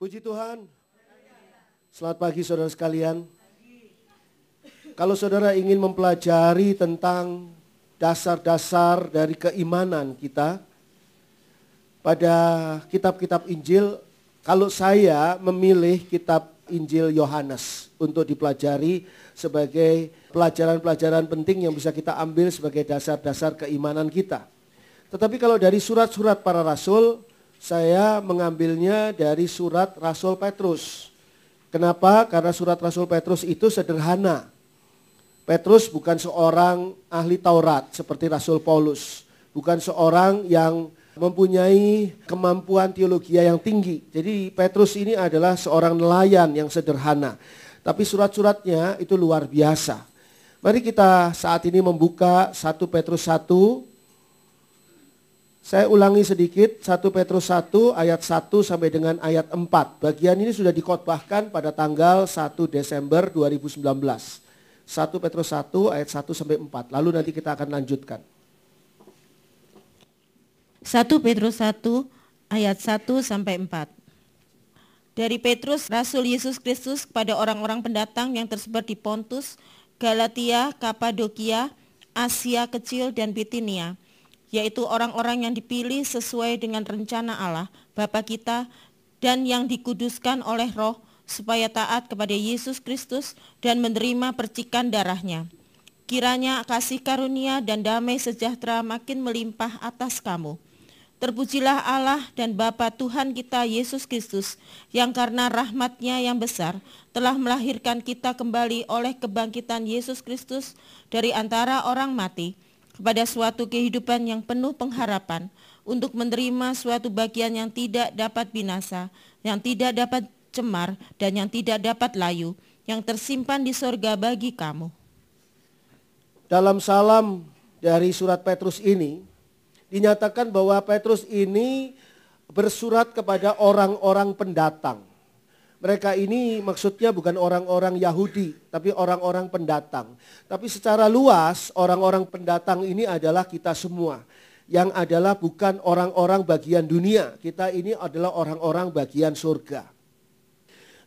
Puji Tuhan. Selamat pagi saudara sekalian. Kalau saudara ingin mempelajari tentang dasar-dasar dari keimanan kita pada kitab-kitab Injil, kalau saya memilih kitab Injil Yohanes untuk dipelajari sebagai pelajaran-pelajaran penting yang bisa kita ambil sebagai dasar-dasar keimanan kita. Tetapi kalau dari surat-surat para rasul, saya mengambilnya dari surat Rasul Petrus. Kenapa? Karena surat Rasul Petrus itu sederhana. Petrus bukan seorang ahli Taurat seperti Rasul Paulus, bukan seorang yang mempunyai kemampuan teologi yang tinggi. Jadi Petrus ini adalah seorang nelayan yang sederhana. Tapi surat-suratnya itu luar biasa. Mari kita saat ini membuka 1 Petrus 1 saya ulangi sedikit 1 Petrus 1 ayat 1 sampai dengan ayat 4. Bagian ini sudah dikotbahkan pada tanggal 1 Desember 2019. 1 Petrus 1 ayat 1 sampai 4. Lalu nanti kita akan lanjutkan. 1 Petrus 1 ayat 1 sampai 4. Dari Petrus Rasul Yesus Kristus kepada orang-orang pendatang yang tersebar di Pontus, Galatia, Kapadokia, Asia Kecil dan Bitinia yaitu orang-orang yang dipilih sesuai dengan rencana Allah, Bapa kita, dan yang dikuduskan oleh roh, supaya taat kepada Yesus Kristus dan menerima percikan darahnya. Kiranya kasih karunia dan damai sejahtera makin melimpah atas kamu. Terpujilah Allah dan Bapa Tuhan kita Yesus Kristus yang karena rahmatnya yang besar telah melahirkan kita kembali oleh kebangkitan Yesus Kristus dari antara orang mati kepada suatu kehidupan yang penuh pengharapan untuk menerima suatu bagian yang tidak dapat binasa, yang tidak dapat cemar, dan yang tidak dapat layu, yang tersimpan di sorga bagi kamu. Dalam salam dari surat Petrus ini, dinyatakan bahwa Petrus ini bersurat kepada orang-orang pendatang. Mereka ini maksudnya bukan orang-orang Yahudi, tapi orang-orang pendatang. Tapi secara luas orang-orang pendatang ini adalah kita semua yang adalah bukan orang-orang bagian dunia. Kita ini adalah orang-orang bagian surga.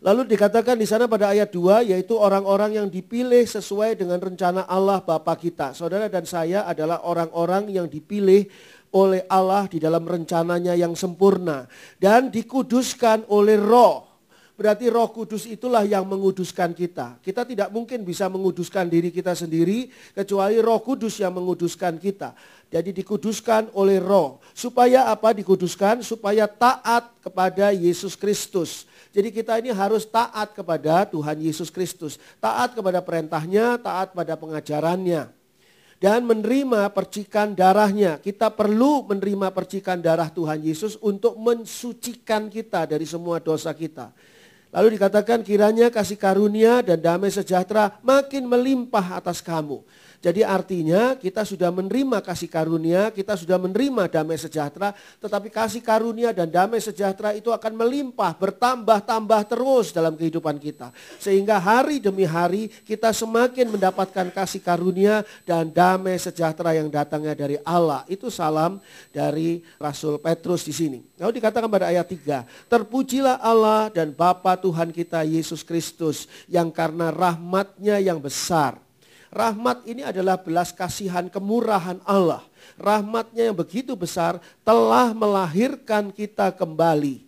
Lalu dikatakan di sana pada ayat 2 yaitu orang-orang yang dipilih sesuai dengan rencana Allah Bapa kita. Saudara dan saya adalah orang-orang yang dipilih oleh Allah di dalam rencananya yang sempurna dan dikuduskan oleh Roh Berarti roh kudus itulah yang menguduskan kita. Kita tidak mungkin bisa menguduskan diri kita sendiri kecuali roh kudus yang menguduskan kita. Jadi dikuduskan oleh roh. Supaya apa dikuduskan? Supaya taat kepada Yesus Kristus. Jadi kita ini harus taat kepada Tuhan Yesus Kristus. Taat kepada perintahnya, taat pada pengajarannya dan menerima percikan darahnya. Kita perlu menerima percikan darah Tuhan Yesus untuk mensucikan kita dari semua dosa kita. Lalu dikatakan kiranya kasih karunia dan damai sejahtera makin melimpah atas kamu. Jadi artinya kita sudah menerima kasih karunia, kita sudah menerima damai sejahtera, tetapi kasih karunia dan damai sejahtera itu akan melimpah, bertambah-tambah terus dalam kehidupan kita. Sehingga hari demi hari kita semakin mendapatkan kasih karunia dan damai sejahtera yang datangnya dari Allah. Itu salam dari Rasul Petrus di sini. Lalu dikatakan pada ayat 3, terpujilah Allah dan Bapa Tuhan kita Yesus Kristus yang karena rahmatnya yang besar Rahmat ini adalah belas kasihan kemurahan Allah. Rahmatnya yang begitu besar telah melahirkan kita kembali.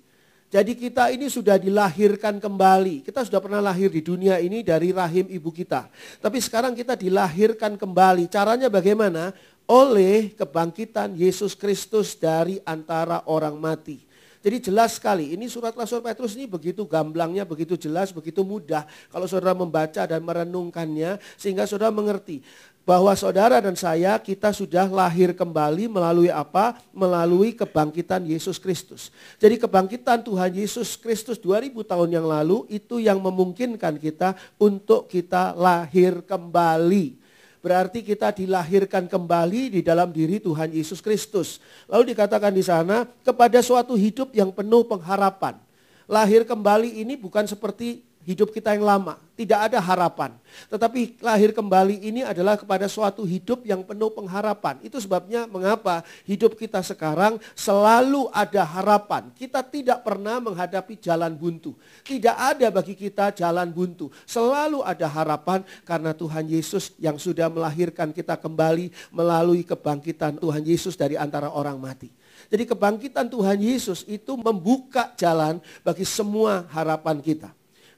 Jadi kita ini sudah dilahirkan kembali. Kita sudah pernah lahir di dunia ini dari rahim ibu kita. Tapi sekarang kita dilahirkan kembali. Caranya bagaimana? Oleh kebangkitan Yesus Kristus dari antara orang mati. Jadi jelas sekali, ini surat Rasul Petrus ini begitu gamblangnya, begitu jelas, begitu mudah. Kalau saudara membaca dan merenungkannya, sehingga saudara mengerti bahwa saudara dan saya kita sudah lahir kembali melalui apa? Melalui kebangkitan Yesus Kristus. Jadi kebangkitan Tuhan Yesus Kristus 2000 tahun yang lalu itu yang memungkinkan kita untuk kita lahir kembali berarti kita dilahirkan kembali di dalam diri Tuhan Yesus Kristus. Lalu dikatakan di sana kepada suatu hidup yang penuh pengharapan. Lahir kembali ini bukan seperti hidup kita yang lama, tidak ada harapan. Tetapi lahir kembali ini adalah kepada suatu hidup yang penuh pengharapan. Itu sebabnya mengapa hidup kita sekarang selalu ada harapan. Kita tidak pernah menghadapi jalan buntu. Tidak ada bagi kita jalan buntu. Selalu ada harapan karena Tuhan Yesus yang sudah melahirkan kita kembali melalui kebangkitan Tuhan Yesus dari antara orang mati. Jadi kebangkitan Tuhan Yesus itu membuka jalan bagi semua harapan kita.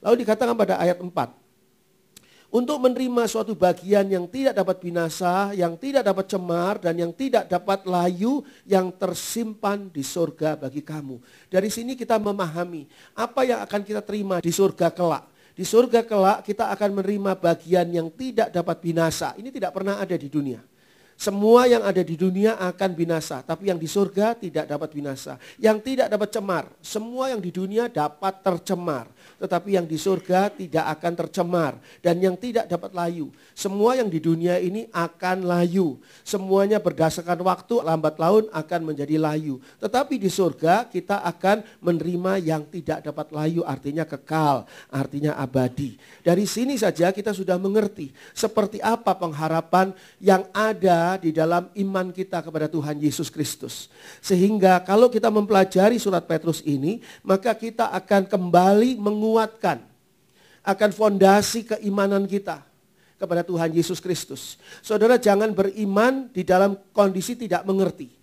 Lalu dikatakan pada ayat 4. Untuk menerima suatu bagian yang tidak dapat binasa, yang tidak dapat cemar, dan yang tidak dapat layu, yang tersimpan di surga bagi kamu. Dari sini kita memahami apa yang akan kita terima di surga kelak. Di surga kelak kita akan menerima bagian yang tidak dapat binasa. Ini tidak pernah ada di dunia. Semua yang ada di dunia akan binasa, tapi yang di surga tidak dapat binasa. Yang tidak dapat cemar, semua yang di dunia dapat tercemar tetapi yang di surga tidak akan tercemar dan yang tidak dapat layu. Semua yang di dunia ini akan layu. Semuanya berdasarkan waktu lambat laun akan menjadi layu. Tetapi di surga kita akan menerima yang tidak dapat layu artinya kekal, artinya abadi. Dari sini saja kita sudah mengerti seperti apa pengharapan yang ada di dalam iman kita kepada Tuhan Yesus Kristus. Sehingga kalau kita mempelajari surat Petrus ini, maka kita akan kembali meng menguatkan akan fondasi keimanan kita kepada Tuhan Yesus Kristus. Saudara jangan beriman di dalam kondisi tidak mengerti.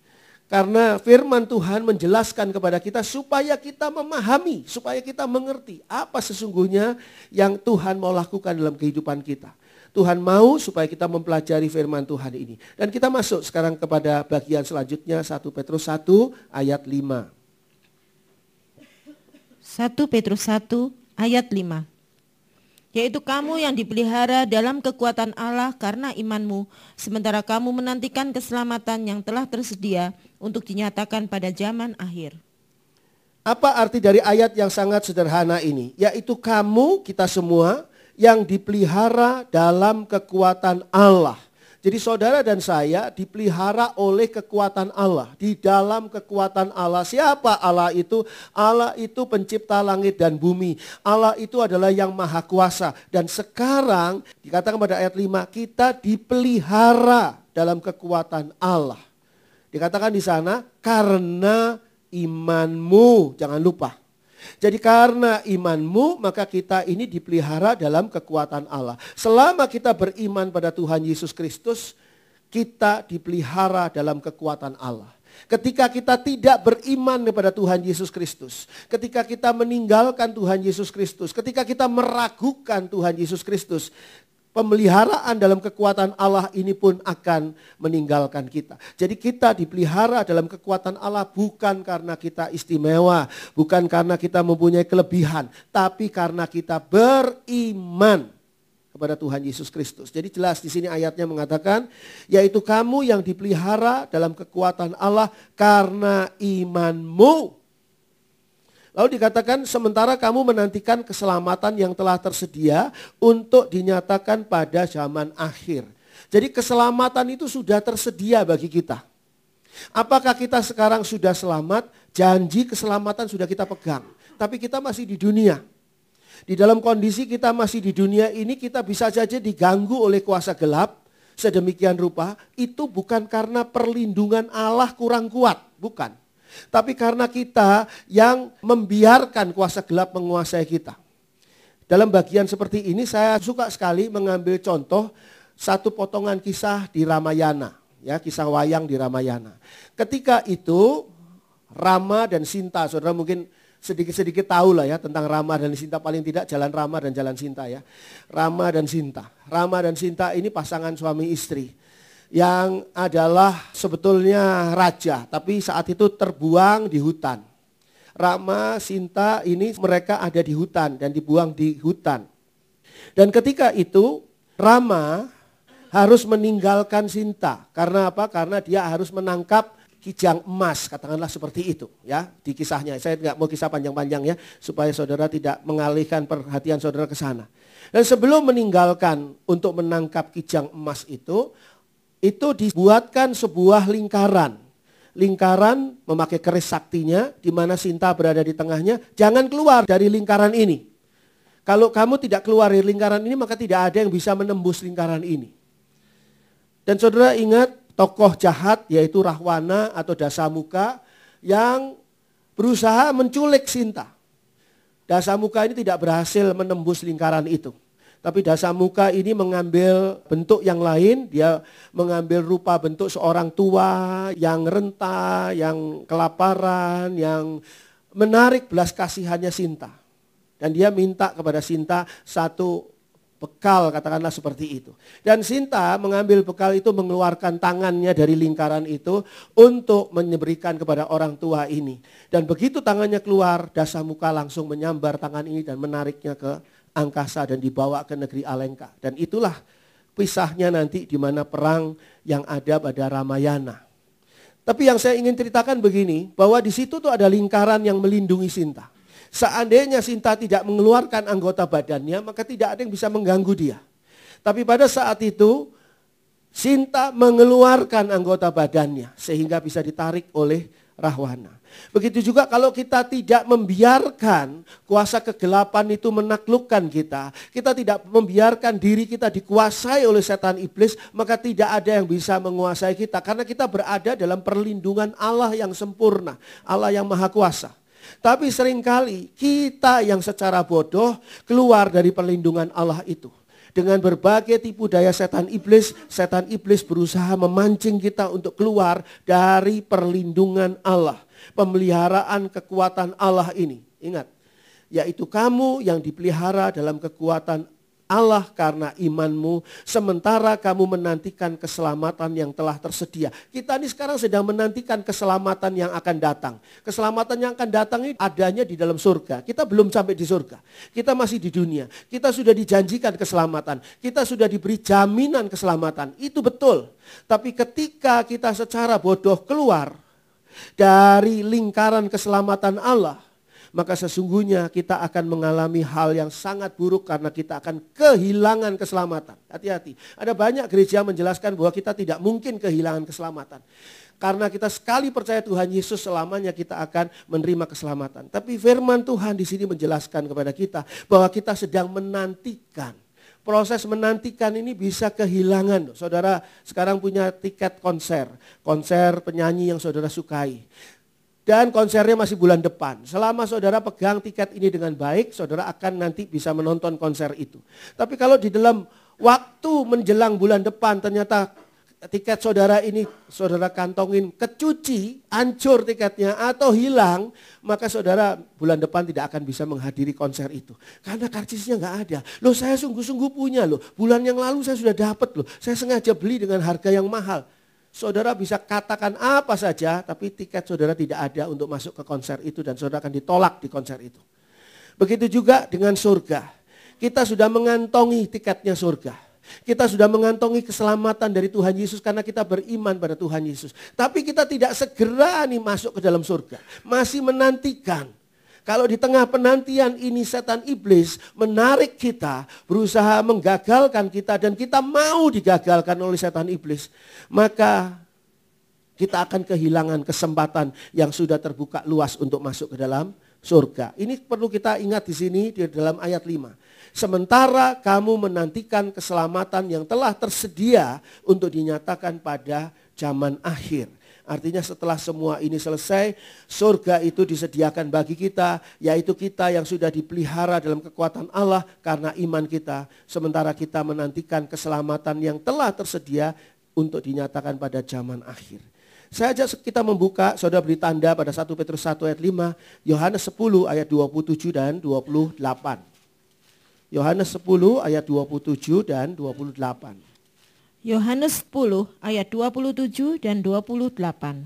Karena firman Tuhan menjelaskan kepada kita supaya kita memahami, supaya kita mengerti apa sesungguhnya yang Tuhan mau lakukan dalam kehidupan kita. Tuhan mau supaya kita mempelajari firman Tuhan ini. Dan kita masuk sekarang kepada bagian selanjutnya 1 Petrus 1 ayat 5. 1 Petrus 1 ayat 5. Yaitu kamu yang dipelihara dalam kekuatan Allah karena imanmu, sementara kamu menantikan keselamatan yang telah tersedia untuk dinyatakan pada zaman akhir. Apa arti dari ayat yang sangat sederhana ini? Yaitu kamu, kita semua, yang dipelihara dalam kekuatan Allah jadi saudara dan saya dipelihara oleh kekuatan Allah. Di dalam kekuatan Allah. Siapa Allah itu? Allah itu pencipta langit dan bumi. Allah itu adalah yang maha kuasa. Dan sekarang dikatakan pada ayat 5, kita dipelihara dalam kekuatan Allah. Dikatakan di sana karena imanmu. Jangan lupa. Jadi karena imanmu maka kita ini dipelihara dalam kekuatan Allah. Selama kita beriman pada Tuhan Yesus Kristus, kita dipelihara dalam kekuatan Allah. Ketika kita tidak beriman kepada Tuhan Yesus Kristus, ketika kita meninggalkan Tuhan Yesus Kristus, ketika kita meragukan Tuhan Yesus Kristus, pemeliharaan dalam kekuatan Allah ini pun akan meninggalkan kita. Jadi kita dipelihara dalam kekuatan Allah bukan karena kita istimewa, bukan karena kita mempunyai kelebihan, tapi karena kita beriman kepada Tuhan Yesus Kristus. Jadi jelas di sini ayatnya mengatakan, yaitu kamu yang dipelihara dalam kekuatan Allah karena imanmu Lalu dikatakan sementara kamu menantikan keselamatan yang telah tersedia untuk dinyatakan pada zaman akhir. Jadi keselamatan itu sudah tersedia bagi kita. Apakah kita sekarang sudah selamat? Janji keselamatan sudah kita pegang, tapi kita masih di dunia. Di dalam kondisi kita masih di dunia ini kita bisa saja diganggu oleh kuasa gelap sedemikian rupa itu bukan karena perlindungan Allah kurang kuat, bukan. Tapi karena kita yang membiarkan kuasa gelap menguasai kita. Dalam bagian seperti ini saya suka sekali mengambil contoh satu potongan kisah di Ramayana, ya kisah wayang di Ramayana. Ketika itu Rama dan Sinta, saudara mungkin sedikit-sedikit tahu lah ya tentang Rama dan Sinta paling tidak jalan Rama dan jalan Sinta ya. Rama dan Sinta. Rama dan Sinta ini pasangan suami istri yang adalah sebetulnya raja, tapi saat itu terbuang di hutan. Rama, Sinta ini mereka ada di hutan dan dibuang di hutan. Dan ketika itu Rama harus meninggalkan Sinta. Karena apa? Karena dia harus menangkap kijang emas, katakanlah seperti itu ya di kisahnya. Saya tidak mau kisah panjang-panjang ya supaya saudara tidak mengalihkan perhatian saudara ke sana. Dan sebelum meninggalkan untuk menangkap kijang emas itu, itu dibuatkan sebuah lingkaran. Lingkaran memakai keris saktinya, di mana Sinta berada di tengahnya. Jangan keluar dari lingkaran ini. Kalau kamu tidak keluar dari lingkaran ini, maka tidak ada yang bisa menembus lingkaran ini. Dan saudara ingat tokoh jahat yaitu Rahwana atau Dasamuka yang berusaha menculik Sinta. Dasamuka ini tidak berhasil menembus lingkaran itu. Tapi dasa muka ini mengambil bentuk yang lain, dia mengambil rupa bentuk seorang tua yang renta, yang kelaparan, yang menarik belas kasihannya Sinta. Dan dia minta kepada Sinta satu bekal, katakanlah seperti itu. Dan Sinta mengambil bekal itu mengeluarkan tangannya dari lingkaran itu untuk menyeberikan kepada orang tua ini. Dan begitu tangannya keluar, dasa muka langsung menyambar tangan ini dan menariknya ke angkasa dan dibawa ke negeri Alengka. Dan itulah pisahnya nanti di mana perang yang ada pada Ramayana. Tapi yang saya ingin ceritakan begini, bahwa di situ tuh ada lingkaran yang melindungi Sinta. Seandainya Sinta tidak mengeluarkan anggota badannya, maka tidak ada yang bisa mengganggu dia. Tapi pada saat itu, Sinta mengeluarkan anggota badannya sehingga bisa ditarik oleh Rahwana. Begitu juga kalau kita tidak membiarkan kuasa kegelapan itu menaklukkan kita, kita tidak membiarkan diri kita dikuasai oleh setan iblis, maka tidak ada yang bisa menguasai kita karena kita berada dalam perlindungan Allah yang sempurna, Allah yang maha kuasa. Tapi seringkali kita yang secara bodoh keluar dari perlindungan Allah itu dengan berbagai tipu daya setan iblis, setan iblis berusaha memancing kita untuk keluar dari perlindungan Allah pemeliharaan kekuatan Allah ini. Ingat, yaitu kamu yang dipelihara dalam kekuatan Allah karena imanmu, sementara kamu menantikan keselamatan yang telah tersedia. Kita ini sekarang sedang menantikan keselamatan yang akan datang. Keselamatan yang akan datang ini adanya di dalam surga. Kita belum sampai di surga. Kita masih di dunia. Kita sudah dijanjikan keselamatan. Kita sudah diberi jaminan keselamatan. Itu betul. Tapi ketika kita secara bodoh keluar dari lingkaran keselamatan Allah, maka sesungguhnya kita akan mengalami hal yang sangat buruk karena kita akan kehilangan keselamatan. Hati-hati. Ada banyak gereja menjelaskan bahwa kita tidak mungkin kehilangan keselamatan. Karena kita sekali percaya Tuhan Yesus selamanya kita akan menerima keselamatan. Tapi firman Tuhan di sini menjelaskan kepada kita bahwa kita sedang menantikan proses menantikan ini bisa kehilangan. Saudara sekarang punya tiket konser, konser penyanyi yang saudara sukai. Dan konsernya masih bulan depan. Selama saudara pegang tiket ini dengan baik, saudara akan nanti bisa menonton konser itu. Tapi kalau di dalam waktu menjelang bulan depan ternyata tiket saudara ini saudara kantongin kecuci, hancur tiketnya atau hilang, maka saudara bulan depan tidak akan bisa menghadiri konser itu. Karena karcisnya nggak ada. Loh saya sungguh-sungguh punya loh. Bulan yang lalu saya sudah dapat loh. Saya sengaja beli dengan harga yang mahal. Saudara bisa katakan apa saja, tapi tiket saudara tidak ada untuk masuk ke konser itu dan saudara akan ditolak di konser itu. Begitu juga dengan surga. Kita sudah mengantongi tiketnya surga. Kita sudah mengantongi keselamatan dari Tuhan Yesus karena kita beriman pada Tuhan Yesus. Tapi kita tidak segera nih masuk ke dalam surga. Masih menantikan. Kalau di tengah penantian ini setan iblis menarik kita, berusaha menggagalkan kita dan kita mau digagalkan oleh setan iblis, maka kita akan kehilangan kesempatan yang sudah terbuka luas untuk masuk ke dalam surga. Ini perlu kita ingat di sini di dalam ayat 5. Sementara kamu menantikan keselamatan yang telah tersedia untuk dinyatakan pada zaman akhir. Artinya setelah semua ini selesai, surga itu disediakan bagi kita, yaitu kita yang sudah dipelihara dalam kekuatan Allah karena iman kita. Sementara kita menantikan keselamatan yang telah tersedia untuk dinyatakan pada zaman akhir. Saya ajak kita membuka, saudara beri tanda pada 1 Petrus 1 ayat 5, Yohanes 10 ayat 27 dan 28. Yohanes 10 ayat 27 dan 28. Yohanes 10 ayat 27 dan 28.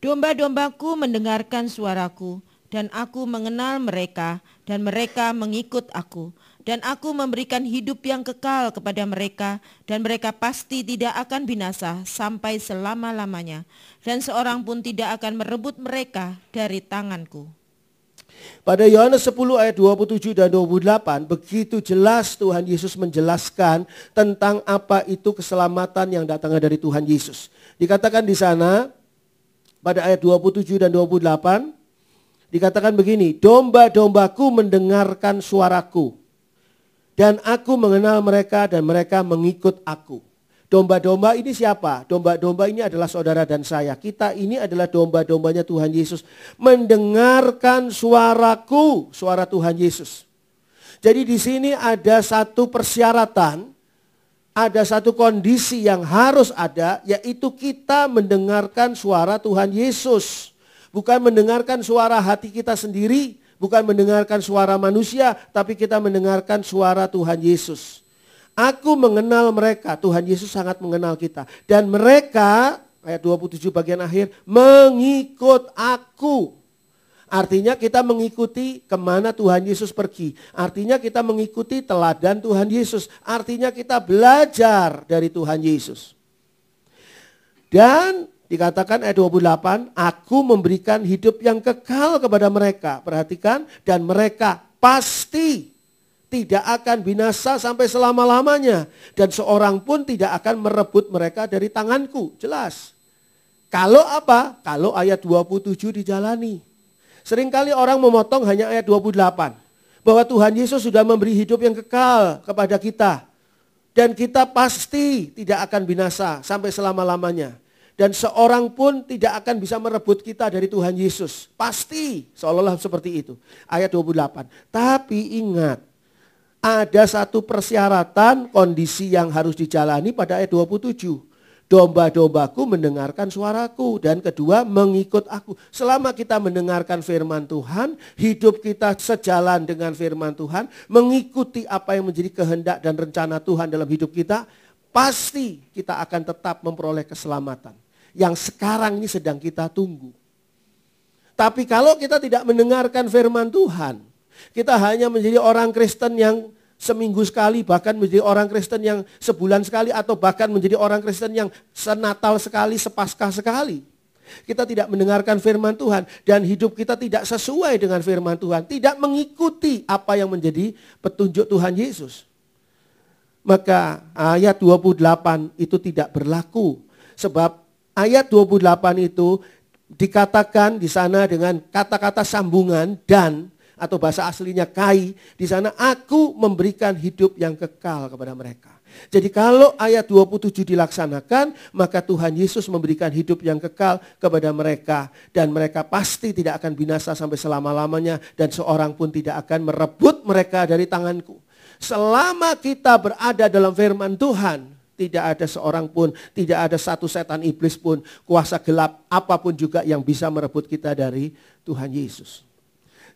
Domba-dombaku mendengarkan suaraku, dan aku mengenal mereka, dan mereka mengikut aku. Dan aku memberikan hidup yang kekal kepada mereka, dan mereka pasti tidak akan binasa sampai selama-lamanya. Dan seorang pun tidak akan merebut mereka dari tanganku. Pada Yohanes 10 ayat 27 dan 28 begitu jelas Tuhan Yesus menjelaskan tentang apa itu keselamatan yang datangnya dari Tuhan Yesus. Dikatakan di sana pada ayat 27 dan 28 dikatakan begini, domba-dombaku mendengarkan suaraku dan aku mengenal mereka dan mereka mengikut aku. Domba-domba ini siapa? Domba-domba ini adalah saudara dan saya. Kita ini adalah domba-dombanya Tuhan Yesus. Mendengarkan suaraku, suara Tuhan Yesus. Jadi di sini ada satu persyaratan, ada satu kondisi yang harus ada, yaitu kita mendengarkan suara Tuhan Yesus. Bukan mendengarkan suara hati kita sendiri, bukan mendengarkan suara manusia, tapi kita mendengarkan suara Tuhan Yesus. Aku mengenal mereka. Tuhan Yesus sangat mengenal kita. Dan mereka, ayat 27 bagian akhir, mengikut aku. Artinya kita mengikuti kemana Tuhan Yesus pergi. Artinya kita mengikuti teladan Tuhan Yesus. Artinya kita belajar dari Tuhan Yesus. Dan dikatakan ayat 28, aku memberikan hidup yang kekal kepada mereka. Perhatikan, dan mereka pasti tidak akan binasa sampai selama-lamanya. Dan seorang pun tidak akan merebut mereka dari tanganku. Jelas. Kalau apa? Kalau ayat 27 dijalani. Seringkali orang memotong hanya ayat 28. Bahwa Tuhan Yesus sudah memberi hidup yang kekal kepada kita. Dan kita pasti tidak akan binasa sampai selama-lamanya. Dan seorang pun tidak akan bisa merebut kita dari Tuhan Yesus. Pasti seolah-olah seperti itu. Ayat 28. Tapi ingat, ada satu persyaratan kondisi yang harus dijalani pada ayat 27. Domba-dombaku mendengarkan suaraku dan kedua mengikut aku. Selama kita mendengarkan firman Tuhan, hidup kita sejalan dengan firman Tuhan, mengikuti apa yang menjadi kehendak dan rencana Tuhan dalam hidup kita, pasti kita akan tetap memperoleh keselamatan. Yang sekarang ini sedang kita tunggu. Tapi kalau kita tidak mendengarkan firman Tuhan, kita hanya menjadi orang Kristen yang seminggu sekali, bahkan menjadi orang Kristen yang sebulan sekali, atau bahkan menjadi orang Kristen yang senatal sekali, sepaskah sekali. Kita tidak mendengarkan firman Tuhan dan hidup kita tidak sesuai dengan firman Tuhan, tidak mengikuti apa yang menjadi petunjuk Tuhan Yesus. Maka ayat 28 itu tidak berlaku sebab ayat 28 itu dikatakan di sana dengan kata-kata sambungan dan atau bahasa aslinya kai, di sana aku memberikan hidup yang kekal kepada mereka. Jadi kalau ayat 27 dilaksanakan, maka Tuhan Yesus memberikan hidup yang kekal kepada mereka. Dan mereka pasti tidak akan binasa sampai selama-lamanya. Dan seorang pun tidak akan merebut mereka dari tanganku. Selama kita berada dalam firman Tuhan, tidak ada seorang pun, tidak ada satu setan iblis pun, kuasa gelap apapun juga yang bisa merebut kita dari Tuhan Yesus.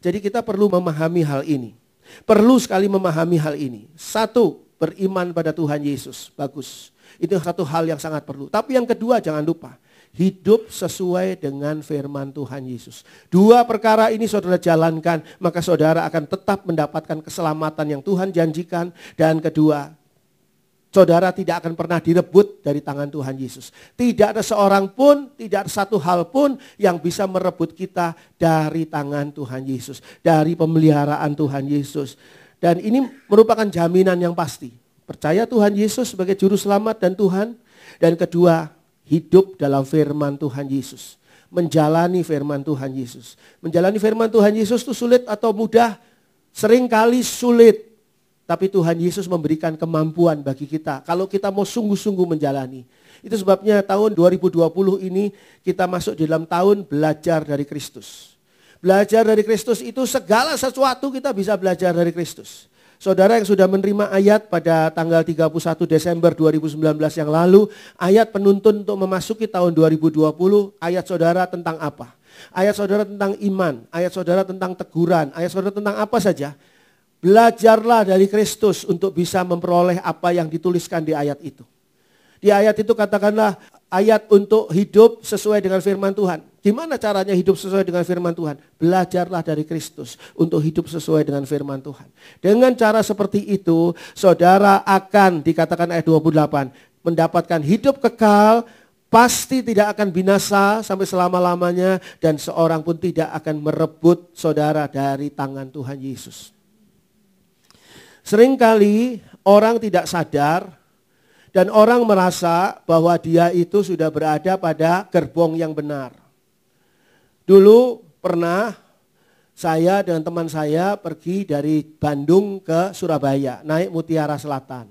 Jadi kita perlu memahami hal ini. Perlu sekali memahami hal ini. Satu, beriman pada Tuhan Yesus. Bagus. Itu satu hal yang sangat perlu. Tapi yang kedua jangan lupa. Hidup sesuai dengan firman Tuhan Yesus. Dua perkara ini saudara jalankan, maka saudara akan tetap mendapatkan keselamatan yang Tuhan janjikan. Dan kedua, saudara tidak akan pernah direbut dari tangan Tuhan Yesus. Tidak ada seorang pun, tidak ada satu hal pun yang bisa merebut kita dari tangan Tuhan Yesus, dari pemeliharaan Tuhan Yesus. Dan ini merupakan jaminan yang pasti. Percaya Tuhan Yesus sebagai juru selamat dan Tuhan. Dan kedua, hidup dalam firman Tuhan Yesus. Menjalani firman Tuhan Yesus. Menjalani firman Tuhan Yesus itu sulit atau mudah? Seringkali sulit tapi Tuhan Yesus memberikan kemampuan bagi kita. Kalau kita mau sungguh-sungguh menjalani. Itu sebabnya tahun 2020 ini kita masuk di dalam tahun belajar dari Kristus. Belajar dari Kristus itu segala sesuatu kita bisa belajar dari Kristus. Saudara yang sudah menerima ayat pada tanggal 31 Desember 2019 yang lalu, ayat penuntun untuk memasuki tahun 2020, ayat saudara tentang apa? Ayat saudara tentang iman, ayat saudara tentang teguran, ayat saudara tentang apa saja? Belajarlah dari Kristus untuk bisa memperoleh apa yang dituliskan di ayat itu. Di ayat itu katakanlah ayat untuk hidup sesuai dengan firman Tuhan. Gimana caranya hidup sesuai dengan firman Tuhan? Belajarlah dari Kristus untuk hidup sesuai dengan firman Tuhan. Dengan cara seperti itu, saudara akan dikatakan ayat 28, mendapatkan hidup kekal, pasti tidak akan binasa sampai selama-lamanya, dan seorang pun tidak akan merebut saudara dari tangan Tuhan Yesus. Seringkali orang tidak sadar dan orang merasa bahwa dia itu sudah berada pada gerbong yang benar. Dulu pernah saya dan teman saya pergi dari Bandung ke Surabaya, naik Mutiara Selatan.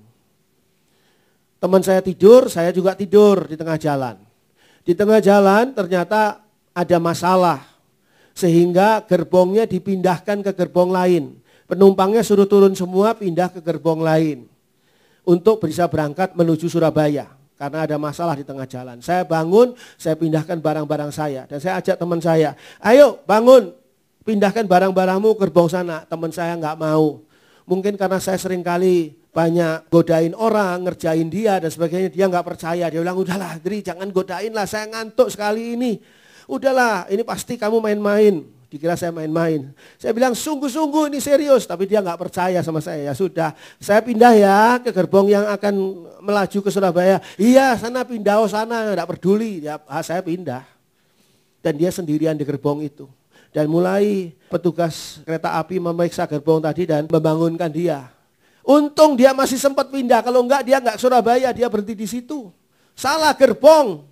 Teman saya tidur, saya juga tidur di tengah jalan. Di tengah jalan ternyata ada masalah, sehingga gerbongnya dipindahkan ke gerbong lain Penumpangnya suruh turun semua pindah ke gerbong lain untuk bisa berangkat menuju Surabaya karena ada masalah di tengah jalan. Saya bangun, saya pindahkan barang-barang saya dan saya ajak teman saya, ayo bangun, pindahkan barang-barangmu ke gerbong sana. Teman saya nggak mau. Mungkin karena saya sering kali banyak godain orang, ngerjain dia dan sebagainya, dia nggak percaya. Dia bilang, udahlah, Dri, jangan godain lah, saya ngantuk sekali ini. Udahlah, ini pasti kamu main-main dikira saya main-main. Saya bilang sungguh-sungguh ini serius, tapi dia nggak percaya sama saya. Ya sudah, saya pindah ya ke gerbong yang akan melaju ke Surabaya. Iya, sana pindah, oh sana nggak peduli. Ya, ah, saya pindah. Dan dia sendirian di gerbong itu. Dan mulai petugas kereta api memeriksa gerbong tadi dan membangunkan dia. Untung dia masih sempat pindah, kalau enggak dia enggak Surabaya, dia berhenti di situ. Salah gerbong,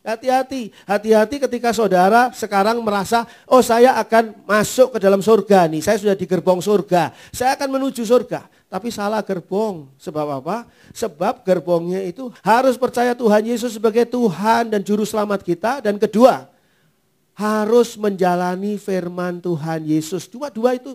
Hati-hati, hati-hati ketika saudara sekarang merasa, oh saya akan masuk ke dalam surga nih, saya sudah di gerbong surga, saya akan menuju surga. Tapi salah gerbong, sebab apa? Sebab gerbongnya itu harus percaya Tuhan Yesus sebagai Tuhan dan Juru Selamat kita. Dan kedua, harus menjalani firman Tuhan Yesus. cuma dua itu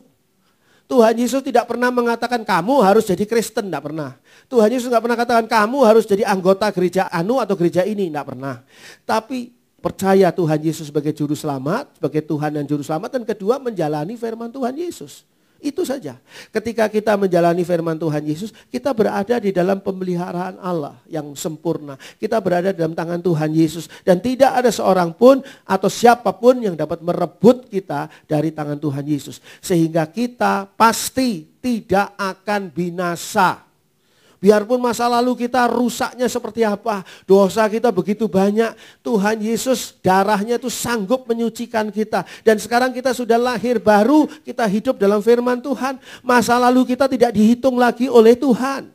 Tuhan Yesus tidak pernah mengatakan kamu harus jadi Kristen, tidak pernah. Tuhan Yesus tidak pernah katakan kamu harus jadi anggota gereja Anu atau gereja ini, tidak pernah. Tapi percaya Tuhan Yesus sebagai juru selamat, sebagai Tuhan dan juru selamat, dan kedua menjalani firman Tuhan Yesus. Itu saja. Ketika kita menjalani firman Tuhan Yesus, kita berada di dalam pemeliharaan Allah yang sempurna. Kita berada dalam tangan Tuhan Yesus. Dan tidak ada seorang pun atau siapapun yang dapat merebut kita dari tangan Tuhan Yesus. Sehingga kita pasti tidak akan binasa. Biarpun masa lalu kita rusaknya seperti apa, dosa kita begitu banyak, Tuhan Yesus darahnya itu sanggup menyucikan kita. Dan sekarang kita sudah lahir baru, kita hidup dalam firman Tuhan. Masa lalu kita tidak dihitung lagi oleh Tuhan.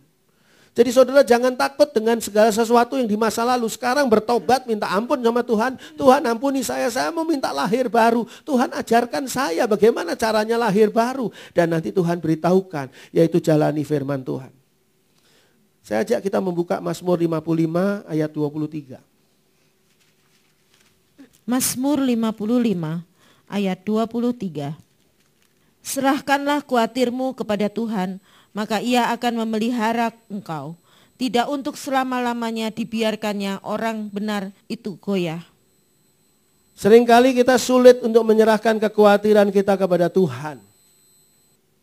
Jadi saudara jangan takut dengan segala sesuatu yang di masa lalu. Sekarang bertobat, minta ampun sama Tuhan. Tuhan ampuni saya, saya mau minta lahir baru. Tuhan ajarkan saya bagaimana caranya lahir baru. Dan nanti Tuhan beritahukan, yaitu jalani firman Tuhan. Saya ajak kita membuka Mazmur 55 ayat 23. Mazmur 55 ayat 23. Serahkanlah kuatirmu kepada Tuhan, maka ia akan memelihara engkau. Tidak untuk selama-lamanya dibiarkannya orang benar itu goyah. Seringkali kita sulit untuk menyerahkan kekhawatiran kita kepada Tuhan.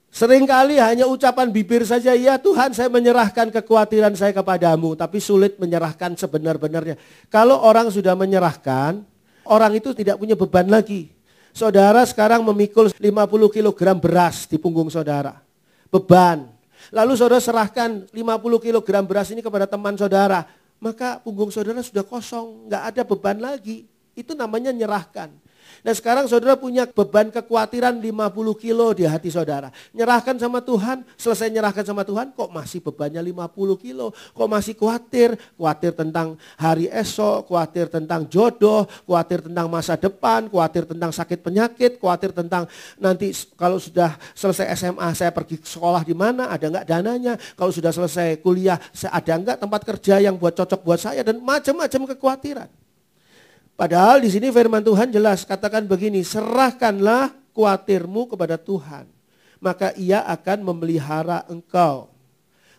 Seringkali hanya ucapan bibir saja, ya Tuhan saya menyerahkan kekhawatiran saya kepadamu, tapi sulit menyerahkan sebenar-benarnya. Kalau orang sudah menyerahkan, orang itu tidak punya beban lagi. Saudara sekarang memikul 50 kg beras di punggung saudara. Beban. Lalu saudara serahkan 50 kg beras ini kepada teman saudara. Maka punggung saudara sudah kosong, nggak ada beban lagi. Itu namanya nyerahkan. Nah sekarang saudara punya beban kekhawatiran 50 kilo di hati saudara. Nyerahkan sama Tuhan, selesai nyerahkan sama Tuhan, kok masih bebannya 50 kilo? Kok masih khawatir? Khawatir tentang hari esok, khawatir tentang jodoh, khawatir tentang masa depan, khawatir tentang sakit penyakit, khawatir tentang nanti kalau sudah selesai SMA saya pergi sekolah di mana, ada nggak dananya? Kalau sudah selesai kuliah, ada nggak tempat kerja yang buat cocok buat saya? Dan macam-macam kekhawatiran. Padahal di sini firman Tuhan jelas katakan begini, serahkanlah kuatirmu kepada Tuhan, maka ia akan memelihara engkau.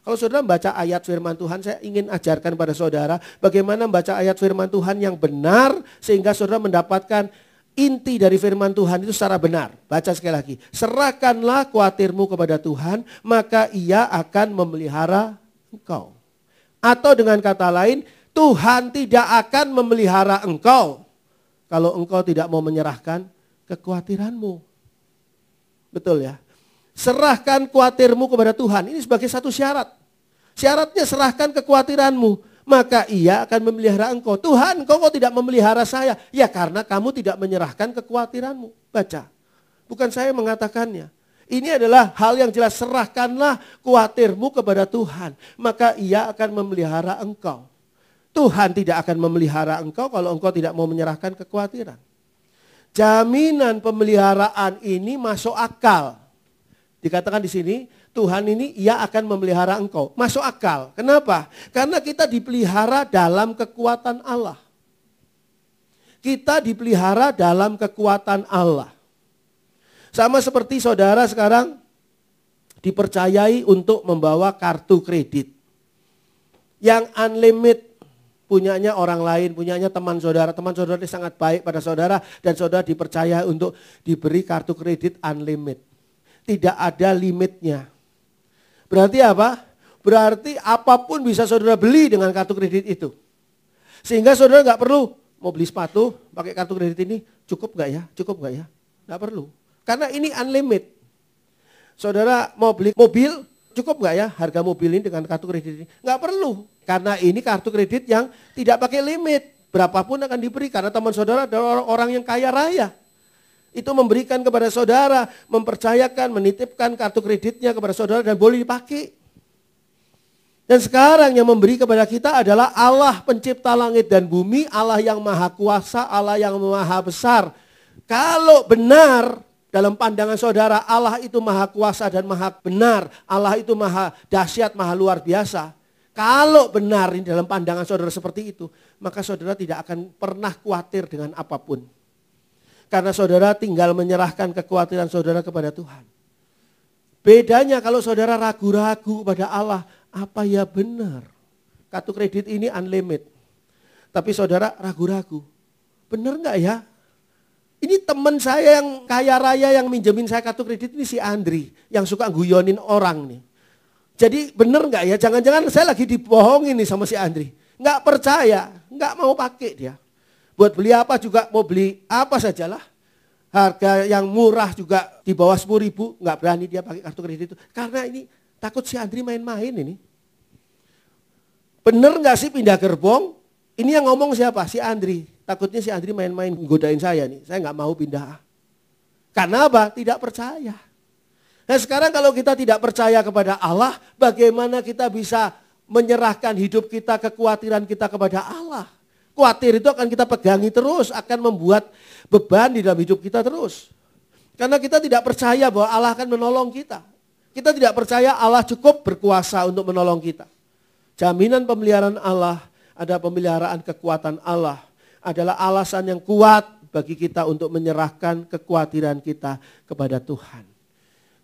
Kalau saudara membaca ayat firman Tuhan, saya ingin ajarkan pada saudara bagaimana membaca ayat firman Tuhan yang benar sehingga saudara mendapatkan inti dari firman Tuhan itu secara benar. Baca sekali lagi. Serahkanlah kuatirmu kepada Tuhan, maka ia akan memelihara engkau. Atau dengan kata lain, Tuhan tidak akan memelihara engkau kalau engkau tidak mau menyerahkan kekhawatiranmu. Betul ya? Serahkan khawatirmu kepada Tuhan. Ini sebagai satu syarat. Syaratnya serahkan kekhawatiranmu. Maka ia akan memelihara engkau. Tuhan, engkau kok tidak memelihara saya? Ya karena kamu tidak menyerahkan kekhawatiranmu. Baca. Bukan saya mengatakannya. Ini adalah hal yang jelas. Serahkanlah khawatirmu kepada Tuhan. Maka ia akan memelihara engkau. Tuhan tidak akan memelihara engkau kalau engkau tidak mau menyerahkan kekhawatiran. Jaminan pemeliharaan ini masuk akal. Dikatakan di sini, Tuhan ini ia akan memelihara engkau. Masuk akal. Kenapa? Karena kita dipelihara dalam kekuatan Allah. Kita dipelihara dalam kekuatan Allah. Sama seperti saudara sekarang dipercayai untuk membawa kartu kredit yang unlimited punyanya orang lain, punyanya teman saudara. Teman saudara ini sangat baik pada saudara dan saudara dipercaya untuk diberi kartu kredit unlimited. Tidak ada limitnya. Berarti apa? Berarti apapun bisa saudara beli dengan kartu kredit itu. Sehingga saudara nggak perlu mau beli sepatu pakai kartu kredit ini cukup nggak ya? Cukup nggak ya? Nggak perlu. Karena ini unlimited. Saudara mau beli mobil, cukup nggak ya harga mobil ini dengan kartu kredit ini? Nggak perlu. Karena ini kartu kredit yang tidak pakai limit. Berapapun akan diberi karena teman saudara adalah orang-orang yang kaya raya. Itu memberikan kepada saudara, mempercayakan, menitipkan kartu kreditnya kepada saudara dan boleh dipakai. Dan sekarang yang memberi kepada kita adalah Allah pencipta langit dan bumi, Allah yang maha kuasa, Allah yang maha besar. Kalau benar dalam pandangan saudara Allah itu maha kuasa dan maha benar, Allah itu maha dahsyat, maha luar biasa. Kalau benar di dalam pandangan saudara seperti itu, maka saudara tidak akan pernah khawatir dengan apapun. Karena saudara tinggal menyerahkan kekhawatiran saudara kepada Tuhan. Bedanya kalau saudara ragu-ragu pada Allah, apa ya benar? Kartu kredit ini unlimited. Tapi saudara ragu-ragu. Benar enggak ya? Ini teman saya yang kaya raya yang minjemin saya kartu kredit ini si Andri. Yang suka guyonin orang nih. Jadi bener nggak ya? Jangan-jangan saya lagi dibohongin nih sama si Andri. Nggak percaya, nggak mau pakai dia. Buat beli apa juga mau beli apa sajalah. Harga yang murah juga di bawah 10 ribu, nggak berani dia pakai kartu kredit itu. Karena ini takut si Andri main-main ini. Bener nggak sih pindah gerbong? Ini yang ngomong siapa? Si Andri. Takutnya si Andri main-main godain saya nih. Saya nggak mau pindah. Karena apa? Tidak percaya. Nah sekarang kalau kita tidak percaya kepada Allah, bagaimana kita bisa menyerahkan hidup kita, kekhawatiran kita kepada Allah? Khawatir itu akan kita pegangi terus, akan membuat beban di dalam hidup kita terus. Karena kita tidak percaya bahwa Allah akan menolong kita. Kita tidak percaya Allah cukup berkuasa untuk menolong kita. Jaminan pemeliharaan Allah ada pemeliharaan kekuatan Allah adalah alasan yang kuat bagi kita untuk menyerahkan kekhawatiran kita kepada Tuhan.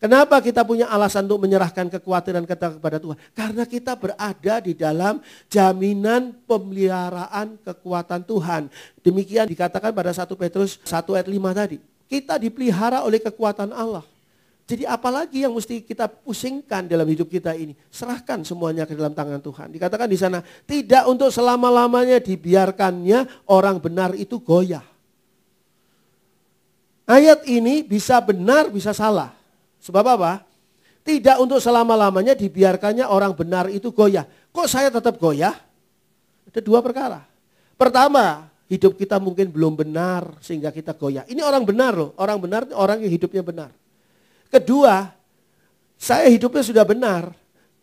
Kenapa kita punya alasan untuk menyerahkan kekhawatiran kita kepada Tuhan? Karena kita berada di dalam jaminan pemeliharaan kekuatan Tuhan. Demikian dikatakan pada 1 Petrus 1 ayat 5 tadi. Kita dipelihara oleh kekuatan Allah. Jadi apalagi yang mesti kita pusingkan dalam hidup kita ini? Serahkan semuanya ke dalam tangan Tuhan. Dikatakan di sana, tidak untuk selama-lamanya dibiarkannya orang benar itu goyah. Ayat ini bisa benar, bisa salah. Sebab apa? Tidak untuk selama-lamanya dibiarkannya orang benar itu goyah. Kok saya tetap goyah? Ada dua perkara. Pertama, hidup kita mungkin belum benar sehingga kita goyah. Ini orang benar loh. Orang benar itu orang yang hidupnya benar. Kedua, saya hidupnya sudah benar.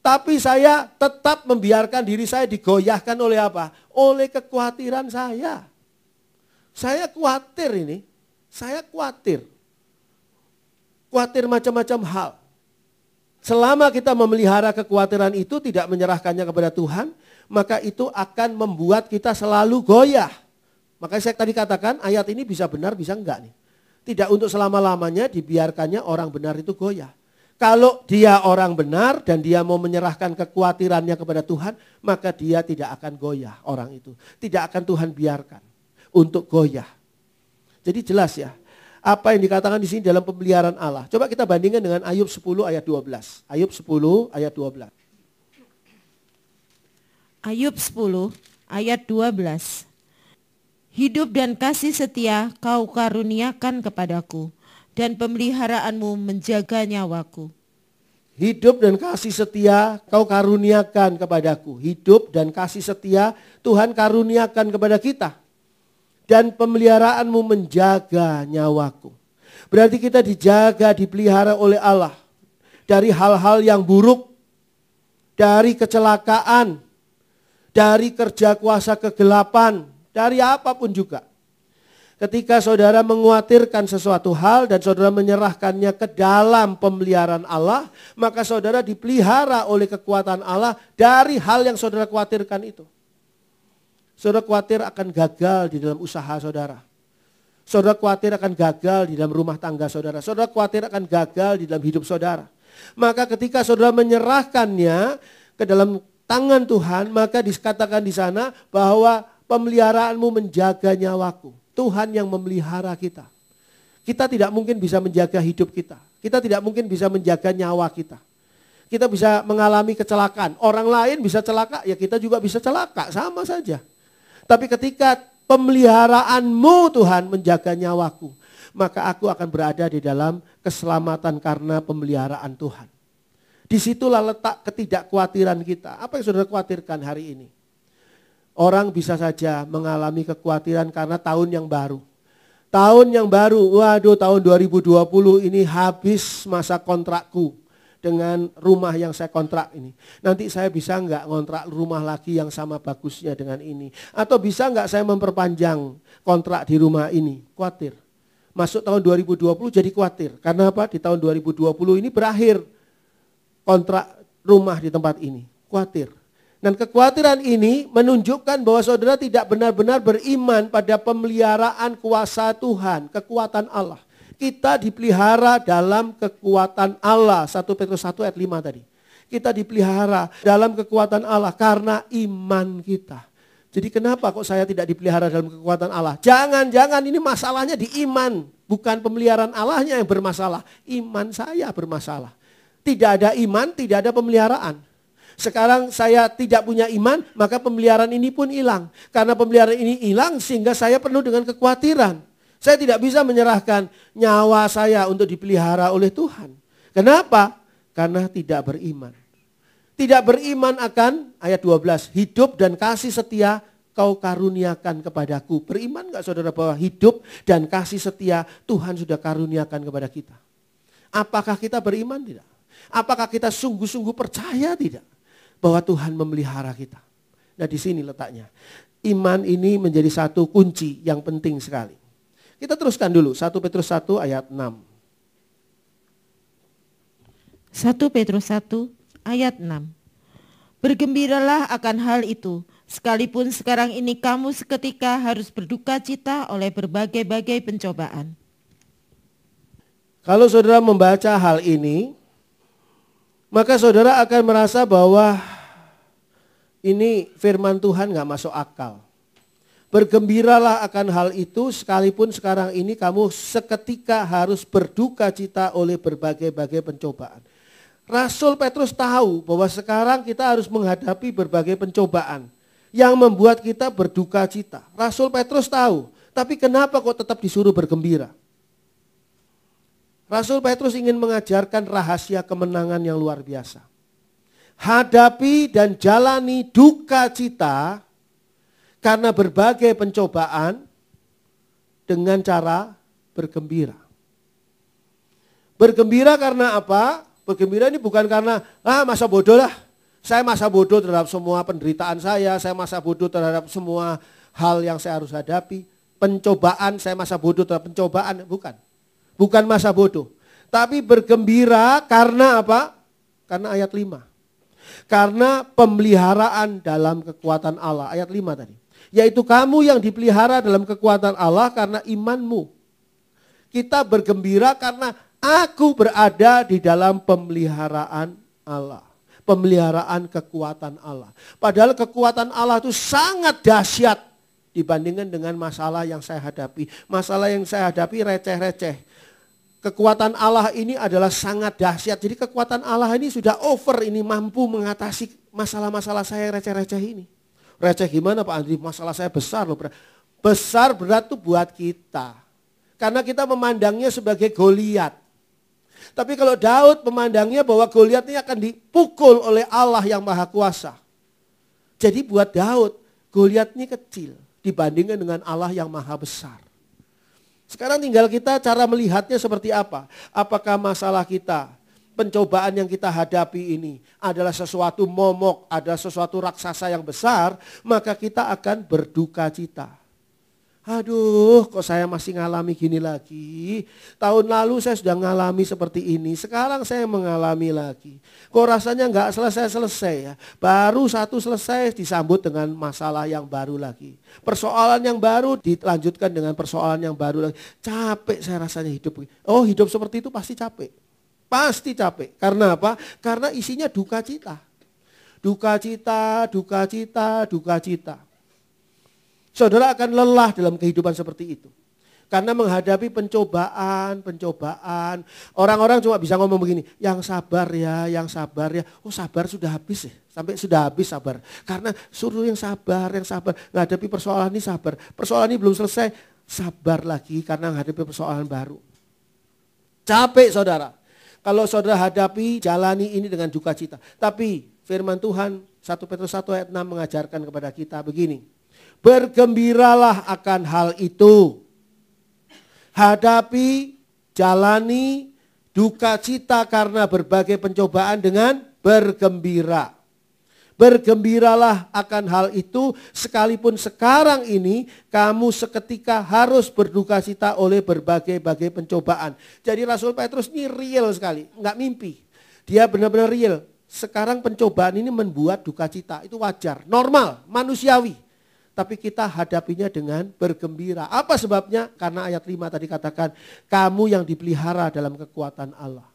Tapi saya tetap membiarkan diri saya digoyahkan oleh apa? Oleh kekhawatiran saya. Saya khawatir ini. Saya khawatir khawatir macam-macam hal. Selama kita memelihara kekhawatiran itu tidak menyerahkannya kepada Tuhan, maka itu akan membuat kita selalu goyah. Makanya saya tadi katakan ayat ini bisa benar bisa enggak nih. Tidak untuk selama-lamanya dibiarkannya orang benar itu goyah. Kalau dia orang benar dan dia mau menyerahkan kekhawatirannya kepada Tuhan, maka dia tidak akan goyah orang itu. Tidak akan Tuhan biarkan untuk goyah. Jadi jelas ya, apa yang dikatakan di sini dalam pemeliharaan Allah. Coba kita bandingkan dengan Ayub 10 ayat 12. Ayub 10 ayat 12. Ayub 10 ayat 12. Hidup dan kasih setia kau karuniakan kepadaku dan pemeliharaanmu menjaga nyawaku. Hidup dan kasih setia kau karuniakan kepadaku. Hidup dan kasih setia Tuhan karuniakan kepada kita dan pemeliharaanmu menjaga nyawaku. Berarti kita dijaga, dipelihara oleh Allah dari hal-hal yang buruk, dari kecelakaan, dari kerja kuasa kegelapan, dari apapun juga. Ketika saudara menguatirkan sesuatu hal dan saudara menyerahkannya ke dalam pemeliharaan Allah, maka saudara dipelihara oleh kekuatan Allah dari hal yang saudara khawatirkan itu. Saudara khawatir akan gagal di dalam usaha saudara. Saudara khawatir akan gagal di dalam rumah tangga saudara. Saudara khawatir akan gagal di dalam hidup saudara. Maka ketika saudara menyerahkannya ke dalam tangan Tuhan, maka dikatakan di sana bahwa pemeliharaanmu menjaga nyawaku. Tuhan yang memelihara kita. Kita tidak mungkin bisa menjaga hidup kita. Kita tidak mungkin bisa menjaga nyawa kita. Kita bisa mengalami kecelakaan. Orang lain bisa celaka, ya kita juga bisa celaka. Sama saja. Tapi ketika pemeliharaanmu Tuhan menjaga nyawaku, maka aku akan berada di dalam keselamatan karena pemeliharaan Tuhan. Disitulah letak ketidakkhawatiran kita. Apa yang saudara khawatirkan hari ini? Orang bisa saja mengalami kekhawatiran karena tahun yang baru. Tahun yang baru, waduh tahun 2020 ini habis masa kontrakku dengan rumah yang saya kontrak ini. Nanti saya bisa enggak ngontrak rumah lagi yang sama bagusnya dengan ini. Atau bisa enggak saya memperpanjang kontrak di rumah ini. Khawatir. Masuk tahun 2020 jadi khawatir. Karena apa? Di tahun 2020 ini berakhir kontrak rumah di tempat ini. Khawatir. Dan kekhawatiran ini menunjukkan bahwa saudara tidak benar-benar beriman pada pemeliharaan kuasa Tuhan, kekuatan Allah. Kita dipelihara dalam kekuatan Allah. 1 Petrus 1 ayat 5 tadi. Kita dipelihara dalam kekuatan Allah karena iman kita. Jadi kenapa kok saya tidak dipelihara dalam kekuatan Allah? Jangan-jangan ini masalahnya di iman. Bukan pemeliharaan Allahnya yang bermasalah. Iman saya bermasalah. Tidak ada iman, tidak ada pemeliharaan. Sekarang saya tidak punya iman, maka pemeliharaan ini pun hilang. Karena pemeliharaan ini hilang sehingga saya penuh dengan kekhawatiran. Saya tidak bisa menyerahkan nyawa saya untuk dipelihara oleh Tuhan. Kenapa? Karena tidak beriman. Tidak beriman akan ayat 12, hidup dan kasih setia kau karuniakan kepadaku. Beriman nggak saudara bahwa hidup dan kasih setia Tuhan sudah karuniakan kepada kita. Apakah kita beriman tidak? Apakah kita sungguh-sungguh percaya tidak? Bahwa Tuhan memelihara kita. Nah di sini letaknya. Iman ini menjadi satu kunci yang penting sekali. Kita teruskan dulu 1 Petrus 1 ayat 6. 1 Petrus 1 ayat 6. Bergembiralah akan hal itu, sekalipun sekarang ini kamu seketika harus berduka cita oleh berbagai-bagai pencobaan. Kalau saudara membaca hal ini, maka saudara akan merasa bahwa ini firman Tuhan nggak masuk akal. Bergembiralah akan hal itu sekalipun sekarang ini kamu seketika harus berduka cita oleh berbagai-bagai pencobaan. Rasul Petrus tahu bahwa sekarang kita harus menghadapi berbagai pencobaan yang membuat kita berduka cita. Rasul Petrus tahu, tapi kenapa kok tetap disuruh bergembira? Rasul Petrus ingin mengajarkan rahasia kemenangan yang luar biasa. Hadapi dan jalani duka cita karena berbagai pencobaan dengan cara bergembira. Bergembira karena apa? Bergembira ini bukan karena, ah masa bodoh lah. Saya masa bodoh terhadap semua penderitaan saya, saya masa bodoh terhadap semua hal yang saya harus hadapi. Pencobaan, saya masa bodoh terhadap pencobaan, bukan. Bukan masa bodoh. Tapi bergembira karena apa? Karena ayat 5. Karena pemeliharaan dalam kekuatan Allah. Ayat 5 tadi. Yaitu kamu yang dipelihara dalam kekuatan Allah karena imanmu. Kita bergembira karena aku berada di dalam pemeliharaan Allah. Pemeliharaan kekuatan Allah. Padahal kekuatan Allah itu sangat dahsyat dibandingkan dengan masalah yang saya hadapi. Masalah yang saya hadapi receh-receh. Kekuatan Allah ini adalah sangat dahsyat. Jadi kekuatan Allah ini sudah over ini mampu mengatasi masalah-masalah saya receh-receh ini. Receh gimana Pak Andri? Masalah saya besar loh. Besar berat tuh buat kita. Karena kita memandangnya sebagai Goliat. Tapi kalau Daud memandangnya bahwa Goliat ini akan dipukul oleh Allah yang Maha Kuasa. Jadi buat Daud, Goliat ini kecil dibandingkan dengan Allah yang Maha Besar. Sekarang tinggal kita cara melihatnya seperti apa. Apakah masalah kita pencobaan yang kita hadapi ini adalah sesuatu momok, adalah sesuatu raksasa yang besar, maka kita akan berduka cita. Aduh, kok saya masih ngalami gini lagi? Tahun lalu saya sudah ngalami seperti ini, sekarang saya mengalami lagi. Kok rasanya nggak selesai-selesai ya? Baru satu selesai disambut dengan masalah yang baru lagi. Persoalan yang baru dilanjutkan dengan persoalan yang baru lagi. Capek saya rasanya hidup. Oh, hidup seperti itu pasti capek. Pasti capek. Karena apa? Karena isinya duka cita. Duka cita, duka cita, duka cita. Saudara akan lelah dalam kehidupan seperti itu. Karena menghadapi pencobaan, pencobaan. Orang-orang cuma bisa ngomong begini, yang sabar ya, yang sabar ya. Oh sabar sudah habis ya, sampai sudah habis sabar. Karena suruh yang sabar, yang sabar. Menghadapi persoalan ini sabar. Persoalan ini belum selesai, sabar lagi karena menghadapi persoalan baru. Capek saudara. Kalau saudara hadapi, jalani ini dengan duka cita. Tapi firman Tuhan 1 Petrus 1 ayat 6 mengajarkan kepada kita begini. Bergembiralah akan hal itu. Hadapi, jalani duka cita karena berbagai pencobaan dengan bergembira. Bergembiralah akan hal itu, sekalipun sekarang ini kamu seketika harus berduka cita oleh berbagai-bagai pencobaan. Jadi Rasul Petrus ini real sekali, nggak mimpi. Dia benar-benar real. Sekarang pencobaan ini membuat duka cita, itu wajar, normal, manusiawi. Tapi kita hadapinya dengan bergembira. Apa sebabnya? Karena ayat 5 tadi katakan, kamu yang dipelihara dalam kekuatan Allah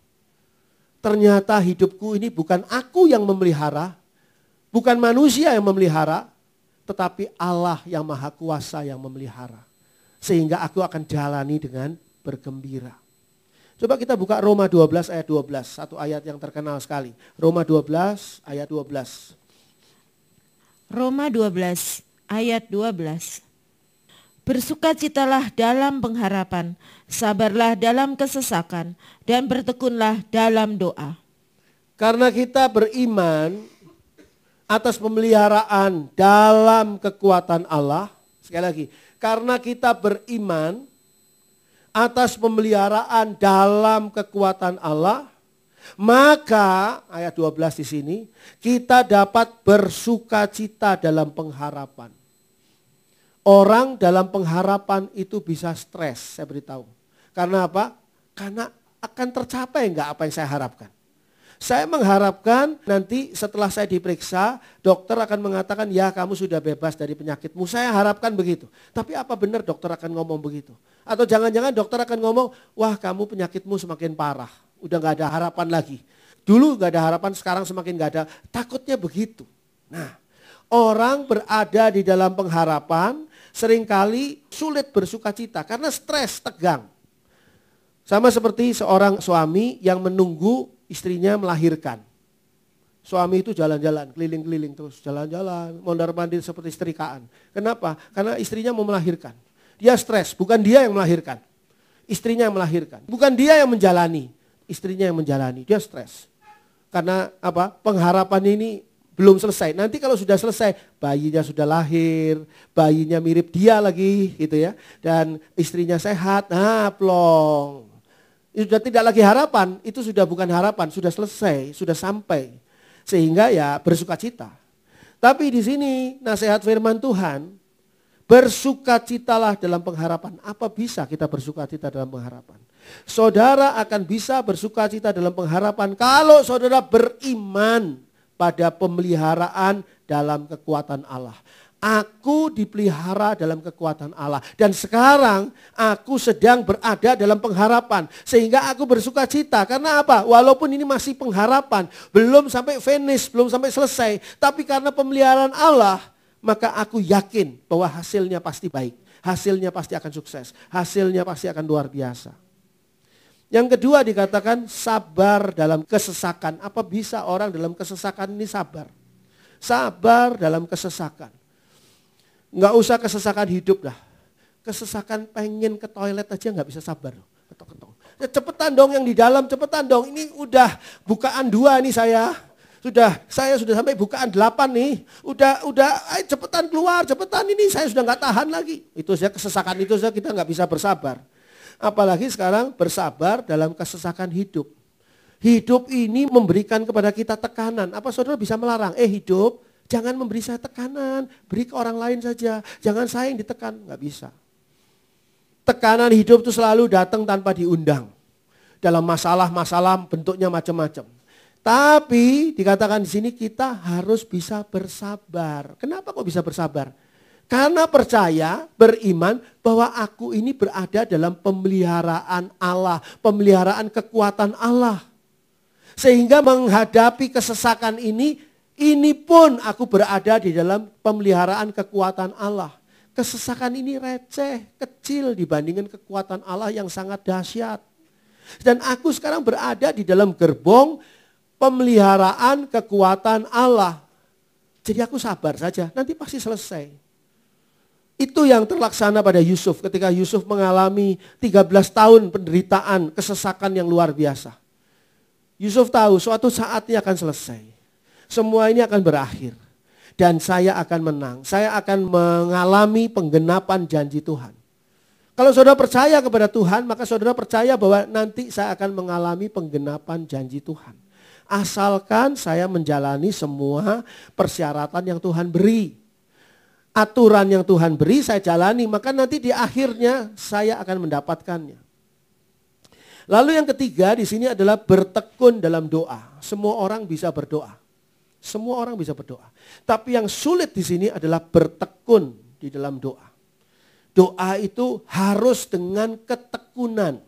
ternyata hidupku ini bukan aku yang memelihara, Bukan manusia yang memelihara, tetapi Allah yang maha kuasa yang memelihara. Sehingga aku akan jalani dengan bergembira. Coba kita buka Roma 12 ayat 12, satu ayat yang terkenal sekali. Roma 12 ayat 12. Roma 12 ayat 12. Bersukacitalah dalam pengharapan, sabarlah dalam kesesakan, dan bertekunlah dalam doa. Karena kita beriman, atas pemeliharaan dalam kekuatan Allah. Sekali lagi, karena kita beriman atas pemeliharaan dalam kekuatan Allah, maka ayat 12 di sini kita dapat bersukacita dalam pengharapan. Orang dalam pengharapan itu bisa stres, saya beritahu. Karena apa? Karena akan tercapai enggak apa yang saya harapkan. Saya mengharapkan nanti setelah saya diperiksa, dokter akan mengatakan, ya kamu sudah bebas dari penyakitmu. Saya harapkan begitu. Tapi apa benar dokter akan ngomong begitu? Atau jangan-jangan dokter akan ngomong, wah kamu penyakitmu semakin parah. Udah gak ada harapan lagi. Dulu gak ada harapan, sekarang semakin gak ada. Takutnya begitu. Nah, orang berada di dalam pengharapan, seringkali sulit bersuka cita karena stres, tegang. Sama seperti seorang suami yang menunggu istrinya melahirkan. Suami itu jalan-jalan, keliling-keliling terus, jalan-jalan, mondar-mandir seperti istrikaan. Kenapa? Karena istrinya mau melahirkan. Dia stres, bukan dia yang melahirkan. Istrinya yang melahirkan. Bukan dia yang menjalani, istrinya yang menjalani. Dia stres. Karena apa? Pengharapan ini belum selesai. Nanti kalau sudah selesai, bayinya sudah lahir, bayinya mirip dia lagi gitu ya. Dan istrinya sehat, nah plong sudah tidak lagi harapan, itu sudah bukan harapan, sudah selesai, sudah sampai. Sehingga ya bersukacita Tapi di sini nasihat firman Tuhan, bersukacitalah dalam pengharapan. Apa bisa kita bersukacita dalam pengharapan? Saudara akan bisa bersukacita dalam pengharapan kalau saudara beriman pada pemeliharaan dalam kekuatan Allah. Aku dipelihara dalam kekuatan Allah. Dan sekarang aku sedang berada dalam pengharapan. Sehingga aku bersuka cita. Karena apa? Walaupun ini masih pengharapan. Belum sampai finish, belum sampai selesai. Tapi karena pemeliharaan Allah, maka aku yakin bahwa hasilnya pasti baik. Hasilnya pasti akan sukses. Hasilnya pasti akan luar biasa. Yang kedua dikatakan sabar dalam kesesakan. Apa bisa orang dalam kesesakan ini sabar? Sabar dalam kesesakan. Nggak usah kesesakan hidup lah. Kesesakan pengen ke toilet aja nggak bisa sabar. Ketok-ketok. Ya, cepetan dong yang di dalam, cepetan dong. Ini udah bukaan dua nih saya. Sudah, saya sudah sampai bukaan delapan nih. Udah, udah, ayo cepetan keluar, cepetan ini saya sudah nggak tahan lagi. Itu saja kesesakan itu saja kita nggak bisa bersabar. Apalagi sekarang bersabar dalam kesesakan hidup. Hidup ini memberikan kepada kita tekanan. Apa saudara bisa melarang? Eh hidup, Jangan memberi saya tekanan, beri ke orang lain saja. Jangan saya yang ditekan, nggak bisa. Tekanan hidup itu selalu datang tanpa diundang. Dalam masalah-masalah bentuknya macam-macam. Tapi dikatakan di sini kita harus bisa bersabar. Kenapa kok bisa bersabar? Karena percaya, beriman bahwa aku ini berada dalam pemeliharaan Allah, pemeliharaan kekuatan Allah. Sehingga menghadapi kesesakan ini ini pun aku berada di dalam pemeliharaan kekuatan Allah. Kesesakan ini receh, kecil dibandingkan kekuatan Allah yang sangat dahsyat. Dan aku sekarang berada di dalam gerbong pemeliharaan kekuatan Allah. Jadi aku sabar saja, nanti pasti selesai. Itu yang terlaksana pada Yusuf ketika Yusuf mengalami 13 tahun penderitaan, kesesakan yang luar biasa. Yusuf tahu suatu saatnya akan selesai semua ini akan berakhir. Dan saya akan menang. Saya akan mengalami penggenapan janji Tuhan. Kalau saudara percaya kepada Tuhan, maka saudara percaya bahwa nanti saya akan mengalami penggenapan janji Tuhan. Asalkan saya menjalani semua persyaratan yang Tuhan beri. Aturan yang Tuhan beri saya jalani, maka nanti di akhirnya saya akan mendapatkannya. Lalu yang ketiga di sini adalah bertekun dalam doa. Semua orang bisa berdoa. Semua orang bisa berdoa. Tapi yang sulit di sini adalah bertekun di dalam doa. Doa itu harus dengan ketekunan.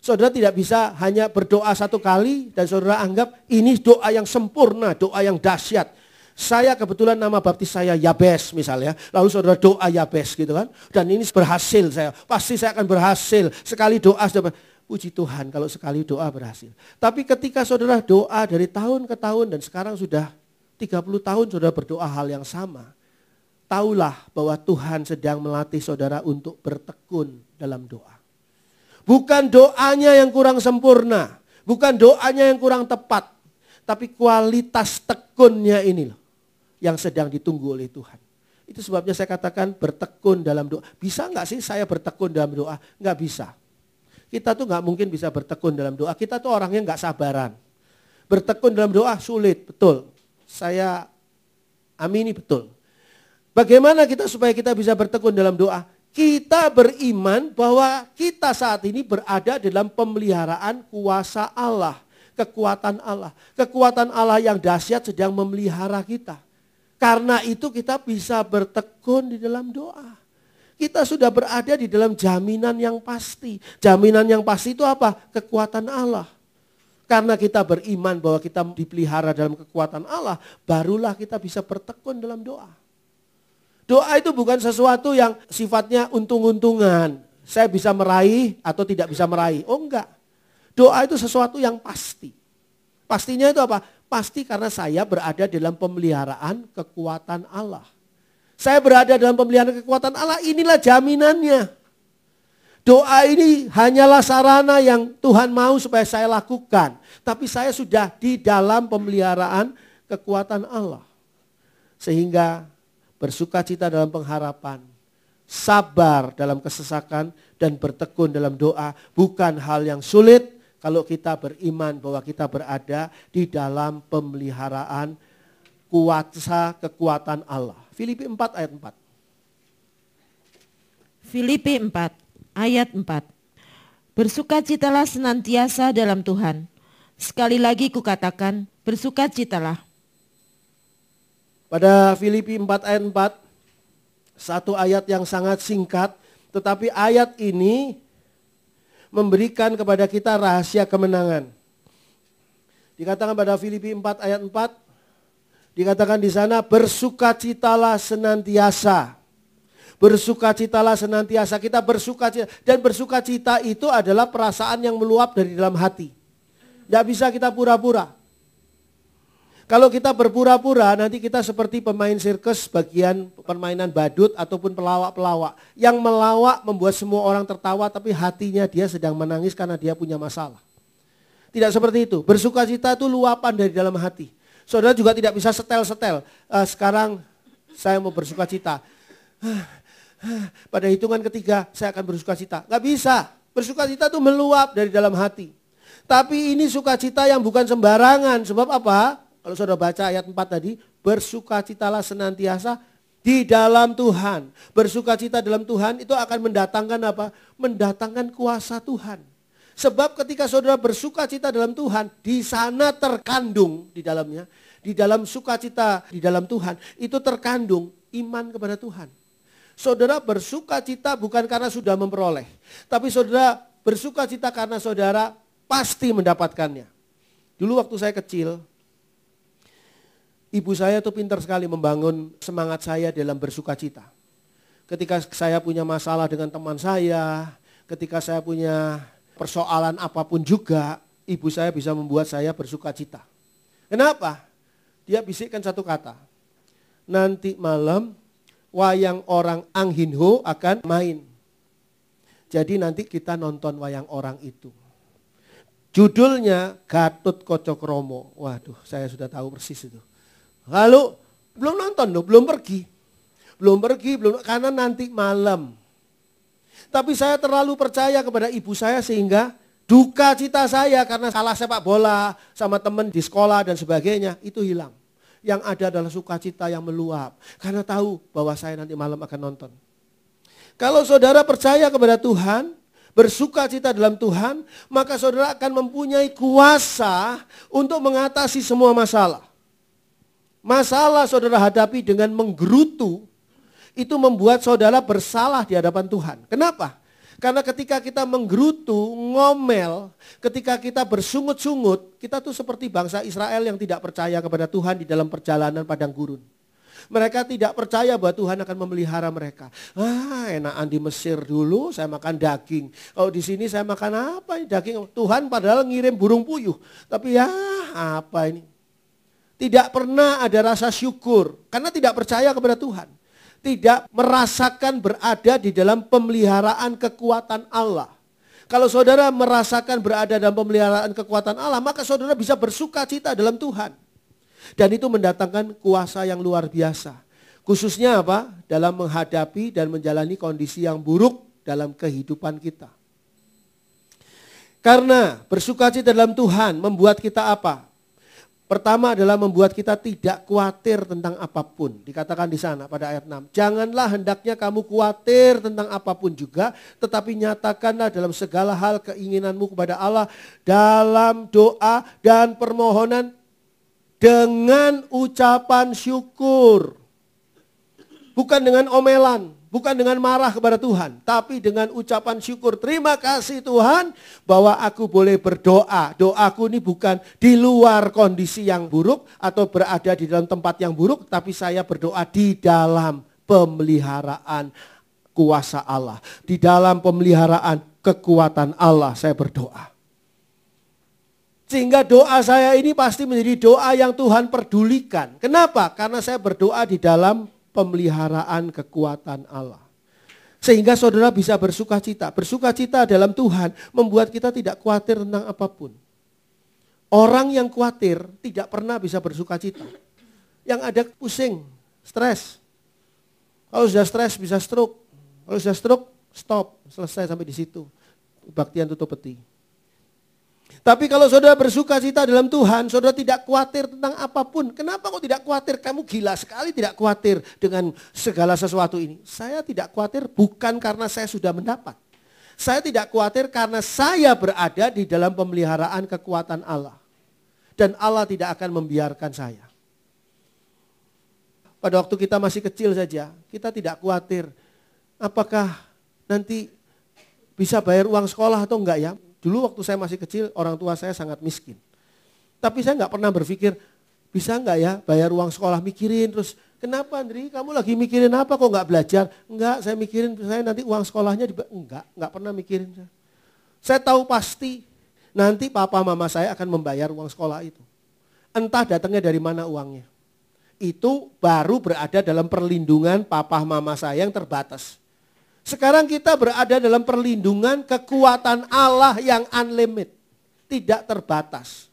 Saudara tidak bisa hanya berdoa satu kali dan saudara anggap ini doa yang sempurna, doa yang dahsyat. Saya kebetulan nama baptis saya Yabes misalnya. Lalu saudara doa Yabes gitu kan. Dan ini berhasil saya. Pasti saya akan berhasil. Sekali doa sudah puji Tuhan kalau sekali doa berhasil. Tapi ketika saudara doa dari tahun ke tahun dan sekarang sudah 30 tahun saudara berdoa hal yang sama. Taulah bahwa Tuhan sedang melatih saudara untuk bertekun dalam doa. Bukan doanya yang kurang sempurna. Bukan doanya yang kurang tepat. Tapi kualitas tekunnya ini loh. Yang sedang ditunggu oleh Tuhan. Itu sebabnya saya katakan bertekun dalam doa. Bisa nggak sih saya bertekun dalam doa? Nggak bisa. Kita tuh nggak mungkin bisa bertekun dalam doa. Kita tuh orangnya nggak sabaran. Bertekun dalam doa sulit, betul. Saya amini betul. Bagaimana kita supaya kita bisa bertekun dalam doa? Kita beriman bahwa kita saat ini berada dalam pemeliharaan kuasa Allah, kekuatan Allah. Kekuatan Allah yang dahsyat sedang memelihara kita. Karena itu kita bisa bertekun di dalam doa. Kita sudah berada di dalam jaminan yang pasti. Jaminan yang pasti itu apa? Kekuatan Allah. Karena kita beriman bahwa kita dipelihara dalam kekuatan Allah, barulah kita bisa bertekun dalam doa. Doa itu bukan sesuatu yang sifatnya untung-untungan. Saya bisa meraih atau tidak bisa meraih. Oh enggak. Doa itu sesuatu yang pasti. Pastinya itu apa? Pasti karena saya berada dalam pemeliharaan kekuatan Allah. Saya berada dalam pemeliharaan kekuatan Allah. Inilah jaminannya. Doa ini hanyalah sarana yang Tuhan mau supaya saya lakukan. Tapi saya sudah di dalam pemeliharaan kekuatan Allah. Sehingga bersukacita dalam pengharapan, sabar dalam kesesakan, dan bertekun dalam doa bukan hal yang sulit kalau kita beriman bahwa kita berada di dalam pemeliharaan kuasa kekuatan Allah. Filipi 4 ayat 4. Filipi 4 ayat 4. Bersukacitalah senantiasa dalam Tuhan. Sekali lagi kukatakan, bersukacitalah. Pada Filipi 4 ayat 4, satu ayat yang sangat singkat, tetapi ayat ini memberikan kepada kita rahasia kemenangan. Dikatakan pada Filipi 4 ayat 4, Dikatakan di sana bersukacitalah senantiasa. Bersukacitalah senantiasa. Kita bersukacita dan bersukacita itu adalah perasaan yang meluap dari dalam hati. Tidak bisa kita pura-pura. Kalau kita berpura-pura nanti kita seperti pemain sirkus bagian permainan badut ataupun pelawak-pelawak. Yang melawak membuat semua orang tertawa tapi hatinya dia sedang menangis karena dia punya masalah. Tidak seperti itu. Bersukacita itu luapan dari dalam hati. Saudara juga tidak bisa setel-setel. Uh, sekarang saya mau bersuka cita. Uh, uh, pada hitungan ketiga saya akan bersuka cita. Gak bisa. Bersuka cita itu meluap dari dalam hati. Tapi ini sukacita yang bukan sembarangan. Sebab apa? Kalau saudara baca ayat 4 tadi, bersukacitalah senantiasa di dalam Tuhan. Bersukacita dalam Tuhan itu akan mendatangkan apa? Mendatangkan kuasa Tuhan. Sebab ketika saudara bersuka cita dalam Tuhan, di sana terkandung di dalamnya, di dalam sukacita di dalam Tuhan, itu terkandung iman kepada Tuhan. Saudara bersuka cita bukan karena sudah memperoleh, tapi saudara bersuka cita karena saudara pasti mendapatkannya. Dulu waktu saya kecil, ibu saya tuh pintar sekali membangun semangat saya dalam bersuka cita. Ketika saya punya masalah dengan teman saya, ketika saya punya persoalan apapun juga, ibu saya bisa membuat saya bersuka cita. Kenapa? Dia bisikkan satu kata. Nanti malam wayang orang Ang Ho akan main. Jadi nanti kita nonton wayang orang itu. Judulnya Gatot Kocokromo. Waduh, saya sudah tahu persis itu. Lalu belum nonton belum pergi. Belum pergi, belum karena nanti malam tapi saya terlalu percaya kepada ibu saya sehingga duka cita saya karena salah sepak bola sama teman di sekolah dan sebagainya itu hilang. Yang ada adalah sukacita yang meluap karena tahu bahwa saya nanti malam akan nonton. Kalau saudara percaya kepada Tuhan, bersukacita dalam Tuhan, maka saudara akan mempunyai kuasa untuk mengatasi semua masalah. Masalah saudara hadapi dengan menggerutu itu membuat saudara bersalah di hadapan Tuhan. Kenapa? Karena ketika kita menggerutu, ngomel, ketika kita bersungut-sungut, kita tuh seperti bangsa Israel yang tidak percaya kepada Tuhan di dalam perjalanan padang gurun. Mereka tidak percaya bahwa Tuhan akan memelihara mereka. Ah, enakan di Mesir dulu saya makan daging. Kalau di sini saya makan apa daging? Tuhan padahal ngirim burung puyuh. Tapi ya apa ini? Tidak pernah ada rasa syukur karena tidak percaya kepada Tuhan tidak merasakan berada di dalam pemeliharaan kekuatan Allah. Kalau saudara merasakan berada dalam pemeliharaan kekuatan Allah, maka saudara bisa bersuka cita dalam Tuhan. Dan itu mendatangkan kuasa yang luar biasa. Khususnya apa? Dalam menghadapi dan menjalani kondisi yang buruk dalam kehidupan kita. Karena bersukacita dalam Tuhan membuat kita apa? Pertama adalah membuat kita tidak khawatir tentang apapun. Dikatakan di sana pada ayat 6. Janganlah hendaknya kamu khawatir tentang apapun juga, tetapi nyatakanlah dalam segala hal keinginanmu kepada Allah dalam doa dan permohonan dengan ucapan syukur. Bukan dengan omelan. Bukan dengan marah kepada Tuhan, tapi dengan ucapan syukur. Terima kasih Tuhan bahwa aku boleh berdoa. Doaku ini bukan di luar kondisi yang buruk atau berada di dalam tempat yang buruk, tapi saya berdoa di dalam pemeliharaan kuasa Allah. Di dalam pemeliharaan kekuatan Allah saya berdoa. Sehingga doa saya ini pasti menjadi doa yang Tuhan perdulikan. Kenapa? Karena saya berdoa di dalam pemeliharaan kekuatan Allah. Sehingga saudara bisa bersuka cita. Bersuka cita dalam Tuhan membuat kita tidak khawatir tentang apapun. Orang yang khawatir tidak pernah bisa bersuka cita. Yang ada pusing, stres. Kalau sudah stres bisa stroke. Kalau sudah stroke, stop. Selesai sampai di situ. Baktian tutup peti. Tapi kalau saudara bersuka cita dalam Tuhan, saudara tidak khawatir tentang apapun. Kenapa kok tidak khawatir? Kamu gila sekali tidak khawatir dengan segala sesuatu ini. Saya tidak khawatir bukan karena saya sudah mendapat. Saya tidak khawatir karena saya berada di dalam pemeliharaan kekuatan Allah. Dan Allah tidak akan membiarkan saya. Pada waktu kita masih kecil saja, kita tidak khawatir. Apakah nanti bisa bayar uang sekolah atau enggak ya? Dulu waktu saya masih kecil, orang tua saya sangat miskin. Tapi saya nggak pernah berpikir, bisa nggak ya bayar uang sekolah mikirin terus kenapa Andri kamu lagi mikirin apa kok nggak belajar nggak saya mikirin saya nanti uang sekolahnya juga nggak nggak pernah mikirin saya tahu pasti nanti papa mama saya akan membayar uang sekolah itu entah datangnya dari mana uangnya itu baru berada dalam perlindungan papa mama saya yang terbatas sekarang kita berada dalam perlindungan kekuatan Allah yang unlimited, tidak terbatas.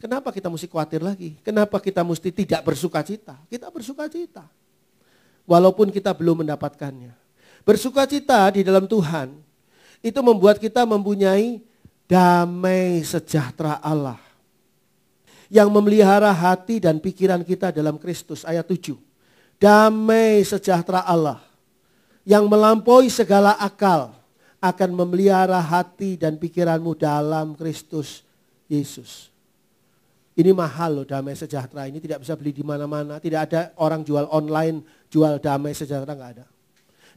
Kenapa kita mesti khawatir lagi? Kenapa kita mesti tidak bersuka cita? Kita bersuka cita. Walaupun kita belum mendapatkannya. Bersuka cita di dalam Tuhan, itu membuat kita mempunyai damai sejahtera Allah. Yang memelihara hati dan pikiran kita dalam Kristus, ayat 7. Damai sejahtera Allah yang melampaui segala akal akan memelihara hati dan pikiranmu dalam Kristus Yesus. Ini mahal loh damai sejahtera ini tidak bisa beli di mana-mana. Tidak ada orang jual online jual damai sejahtera nggak ada.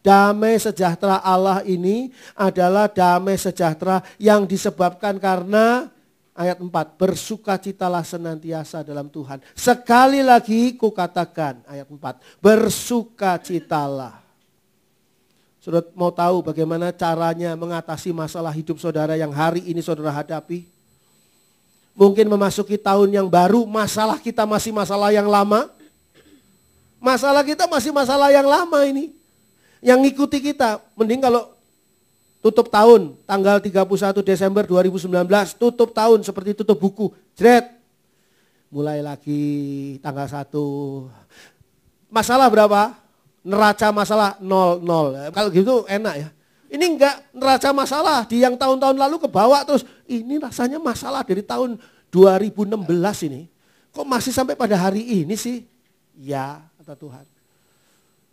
Damai sejahtera Allah ini adalah damai sejahtera yang disebabkan karena ayat 4 bersukacitalah senantiasa dalam Tuhan. Sekali lagi kukatakan ayat 4 bersukacitalah. Saudara mau tahu bagaimana caranya mengatasi masalah hidup saudara yang hari ini saudara hadapi? Mungkin memasuki tahun yang baru, masalah kita masih masalah yang lama. Masalah kita masih masalah yang lama ini. Yang ngikuti kita, mending kalau tutup tahun, tanggal 31 Desember 2019, tutup tahun seperti tutup buku, jret. Mulai lagi tanggal 1. Masalah berapa? neraca masalah 00. Kalau gitu enak ya. Ini enggak neraca masalah di yang tahun-tahun lalu ke bawah terus ini rasanya masalah dari tahun 2016 ini. Kok masih sampai pada hari ini sih? Ya, kata Tuhan.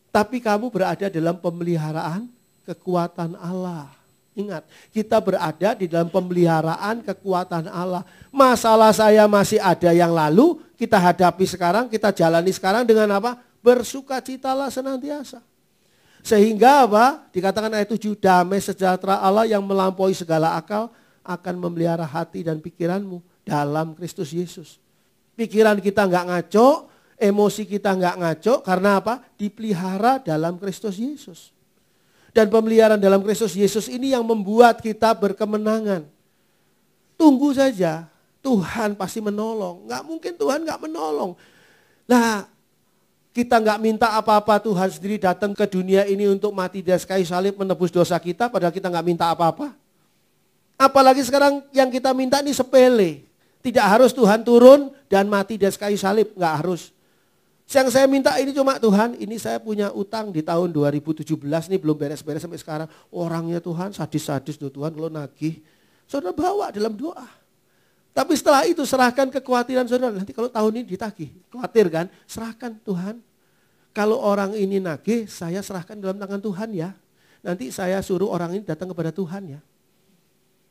Tapi kamu berada dalam pemeliharaan kekuatan Allah. Ingat, kita berada di dalam pemeliharaan kekuatan Allah. Masalah saya masih ada yang lalu, kita hadapi sekarang, kita jalani sekarang dengan apa? bersukacitalah senantiasa. Sehingga apa? Dikatakan ayat 7, damai sejahtera Allah yang melampaui segala akal akan memelihara hati dan pikiranmu dalam Kristus Yesus. Pikiran kita nggak ngaco, emosi kita nggak ngaco karena apa? Dipelihara dalam Kristus Yesus. Dan pemeliharaan dalam Kristus Yesus ini yang membuat kita berkemenangan. Tunggu saja, Tuhan pasti menolong. Nggak mungkin Tuhan nggak menolong. Nah, kita nggak minta apa-apa Tuhan sendiri datang ke dunia ini untuk mati di kayu salib menebus dosa kita padahal kita nggak minta apa-apa. Apalagi sekarang yang kita minta ini sepele. Tidak harus Tuhan turun dan mati di kayu salib, nggak harus. Yang saya minta ini cuma Tuhan, ini saya punya utang di tahun 2017 nih belum beres-beres sampai sekarang. Orangnya Tuhan sadis-sadis tuh Tuhan kalau nagih. Saudara bawa dalam doa. Tapi setelah itu serahkan kekhawatiran saudara. Nanti kalau tahun ini ditagih, khawatir kan? Serahkan Tuhan. Kalau orang ini nagih, saya serahkan dalam tangan Tuhan ya. Nanti saya suruh orang ini datang kepada Tuhan ya.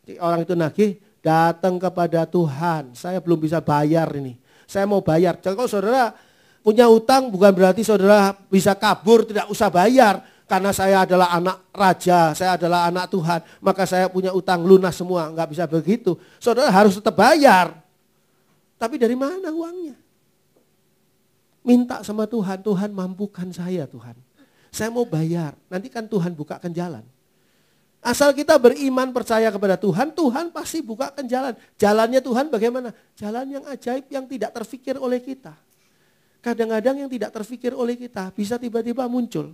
Jadi orang itu nagih, datang kepada Tuhan. Saya belum bisa bayar ini. Saya mau bayar. Jadi kalau saudara punya utang bukan berarti saudara bisa kabur, tidak usah bayar. Karena saya adalah anak raja, saya adalah anak Tuhan, maka saya punya utang lunas semua. Nggak bisa begitu. Saudara harus tetap bayar. Tapi dari mana uangnya? Minta sama Tuhan, Tuhan mampukan saya Tuhan. Saya mau bayar, nanti kan Tuhan bukakan jalan. Asal kita beriman percaya kepada Tuhan, Tuhan pasti bukakan jalan. Jalannya Tuhan bagaimana? Jalan yang ajaib yang tidak terfikir oleh kita. Kadang-kadang yang tidak terfikir oleh kita bisa tiba-tiba muncul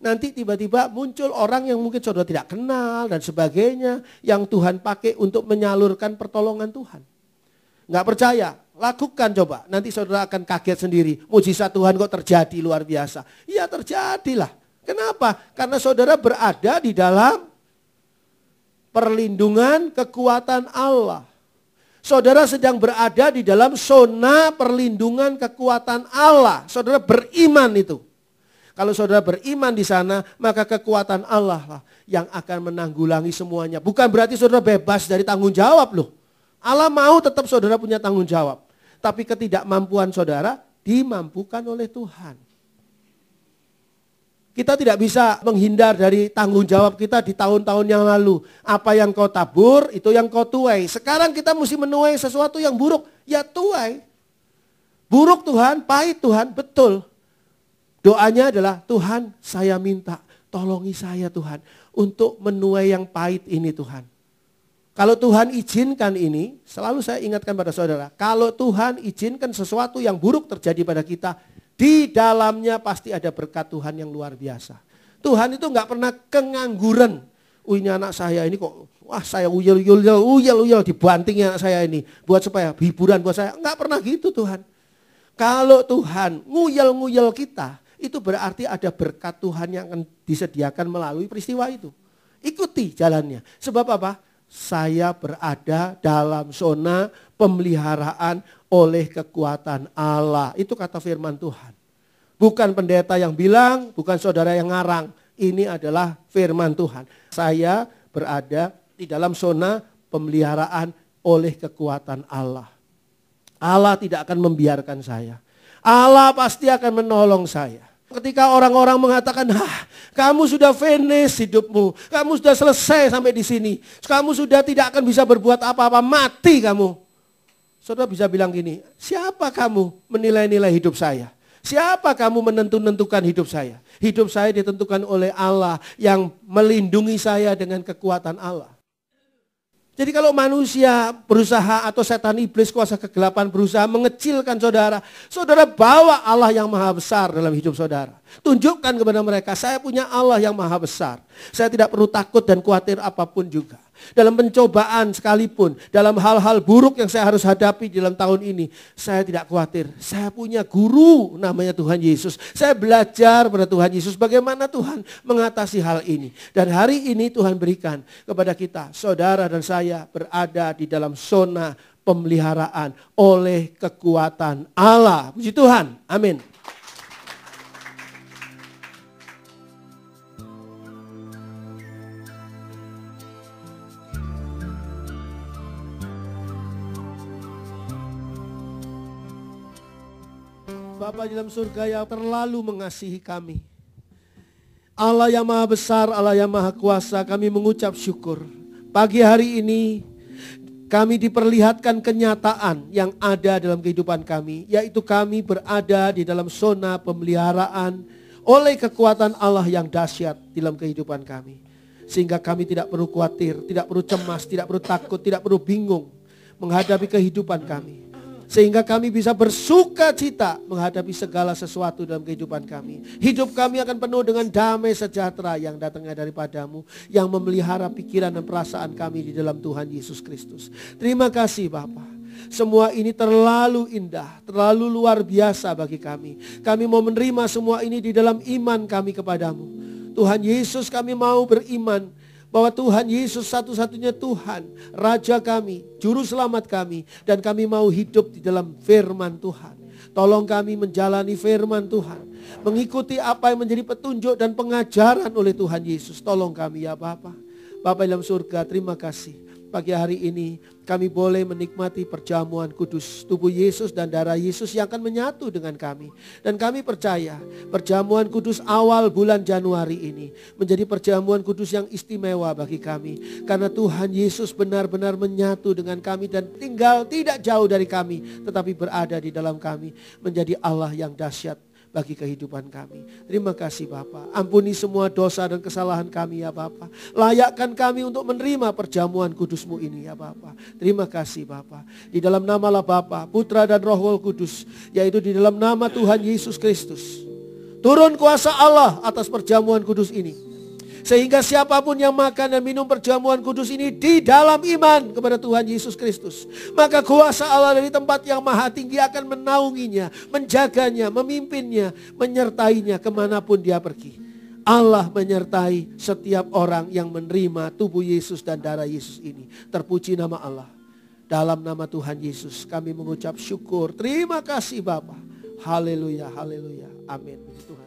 nanti tiba-tiba muncul orang yang mungkin saudara tidak kenal dan sebagainya yang Tuhan pakai untuk menyalurkan pertolongan Tuhan. Nggak percaya, lakukan coba. Nanti saudara akan kaget sendiri. Mujizat Tuhan kok terjadi luar biasa. Ya terjadilah. Kenapa? Karena saudara berada di dalam perlindungan kekuatan Allah. Saudara sedang berada di dalam zona perlindungan kekuatan Allah. Saudara beriman itu. Kalau saudara beriman di sana, maka kekuatan Allah lah yang akan menanggulangi semuanya. Bukan berarti saudara bebas dari tanggung jawab loh. Allah mau tetap saudara punya tanggung jawab. Tapi ketidakmampuan saudara dimampukan oleh Tuhan. Kita tidak bisa menghindar dari tanggung jawab kita di tahun-tahun yang lalu. Apa yang kau tabur, itu yang kau tuai. Sekarang kita mesti menuai sesuatu yang buruk. Ya tuai. Buruk Tuhan, pahit Tuhan, betul. Doanya adalah Tuhan saya minta tolongi saya Tuhan untuk menuai yang pahit ini Tuhan. Kalau Tuhan izinkan ini, selalu saya ingatkan pada saudara, kalau Tuhan izinkan sesuatu yang buruk terjadi pada kita, di dalamnya pasti ada berkat Tuhan yang luar biasa. Tuhan itu nggak pernah kengangguran. ini anak saya ini kok, wah saya uyel uyel uyel uyel, dibanting anak saya ini. Buat supaya hiburan buat saya. Nggak pernah gitu Tuhan. Kalau Tuhan nguyel-nguyel kita, itu berarti ada berkat Tuhan yang akan disediakan melalui peristiwa itu. Ikuti jalannya. Sebab apa? Saya berada dalam zona pemeliharaan oleh kekuatan Allah. Itu kata firman Tuhan. Bukan pendeta yang bilang, bukan saudara yang ngarang. Ini adalah firman Tuhan. Saya berada di dalam zona pemeliharaan oleh kekuatan Allah. Allah tidak akan membiarkan saya. Allah pasti akan menolong saya. Ketika orang-orang mengatakan, "Hah, kamu sudah finish hidupmu. Kamu sudah selesai sampai di sini. Kamu sudah tidak akan bisa berbuat apa-apa. Mati kamu." Saudara bisa bilang gini, "Siapa kamu menilai-nilai hidup saya? Siapa kamu menentukan hidup saya? Hidup saya ditentukan oleh Allah yang melindungi saya dengan kekuatan Allah." Jadi kalau manusia berusaha atau setan iblis kuasa kegelapan berusaha mengecilkan saudara, saudara bawa Allah yang maha besar dalam hidup saudara. Tunjukkan kepada mereka, saya punya Allah yang maha besar. Saya tidak perlu takut dan khawatir apapun juga. Dalam pencobaan sekalipun, dalam hal-hal buruk yang saya harus hadapi dalam tahun ini, saya tidak khawatir. Saya punya guru namanya Tuhan Yesus. Saya belajar pada Tuhan Yesus bagaimana Tuhan mengatasi hal ini. Dan hari ini Tuhan berikan kepada kita, saudara dan saya berada di dalam zona pemeliharaan oleh kekuatan Allah. Puji Tuhan. Amin. Bapa di dalam surga yang terlalu mengasihi kami. Allah yang maha besar, Allah yang maha kuasa, kami mengucap syukur. Pagi hari ini kami diperlihatkan kenyataan yang ada dalam kehidupan kami, yaitu kami berada di dalam zona pemeliharaan oleh kekuatan Allah yang dahsyat dalam kehidupan kami. Sehingga kami tidak perlu khawatir, tidak perlu cemas, tidak perlu takut, tidak perlu bingung menghadapi kehidupan kami sehingga kami bisa bersuka cita menghadapi segala sesuatu dalam kehidupan kami. Hidup kami akan penuh dengan damai sejahtera yang datangnya daripadamu. Yang memelihara pikiran dan perasaan kami di dalam Tuhan Yesus Kristus. Terima kasih Bapak. Semua ini terlalu indah, terlalu luar biasa bagi kami. Kami mau menerima semua ini di dalam iman kami kepadamu. Tuhan Yesus kami mau beriman bahwa Tuhan Yesus satu-satunya Tuhan, Raja kami, Juru Selamat kami, dan kami mau hidup di dalam firman Tuhan. Tolong kami menjalani firman Tuhan, mengikuti apa yang menjadi petunjuk dan pengajaran oleh Tuhan Yesus. Tolong kami ya Bapak. Bapak dalam surga, terima kasih pagi hari ini kami boleh menikmati perjamuan kudus tubuh Yesus dan darah Yesus yang akan menyatu dengan kami. Dan kami percaya perjamuan kudus awal bulan Januari ini menjadi perjamuan kudus yang istimewa bagi kami. Karena Tuhan Yesus benar-benar menyatu dengan kami dan tinggal tidak jauh dari kami tetapi berada di dalam kami menjadi Allah yang dahsyat bagi kehidupan kami. Terima kasih Bapak. Ampuni semua dosa dan kesalahan kami ya Bapak. Layakkan kami untuk menerima perjamuan kudusmu ini ya Bapak. Terima kasih Bapak. Di dalam nama lah Bapa, Putra dan Roh Kudus. Yaitu di dalam nama Tuhan Yesus Kristus. Turun kuasa Allah atas perjamuan kudus ini sehingga siapapun yang makan dan minum perjamuan kudus ini di dalam iman kepada Tuhan Yesus Kristus. Maka kuasa Allah dari tempat yang maha tinggi akan menaunginya, menjaganya, memimpinnya, menyertainya kemanapun dia pergi. Allah menyertai setiap orang yang menerima tubuh Yesus dan darah Yesus ini. Terpuji nama Allah. Dalam nama Tuhan Yesus kami mengucap syukur. Terima kasih Bapak. Haleluya, haleluya. Amin. Tuhan.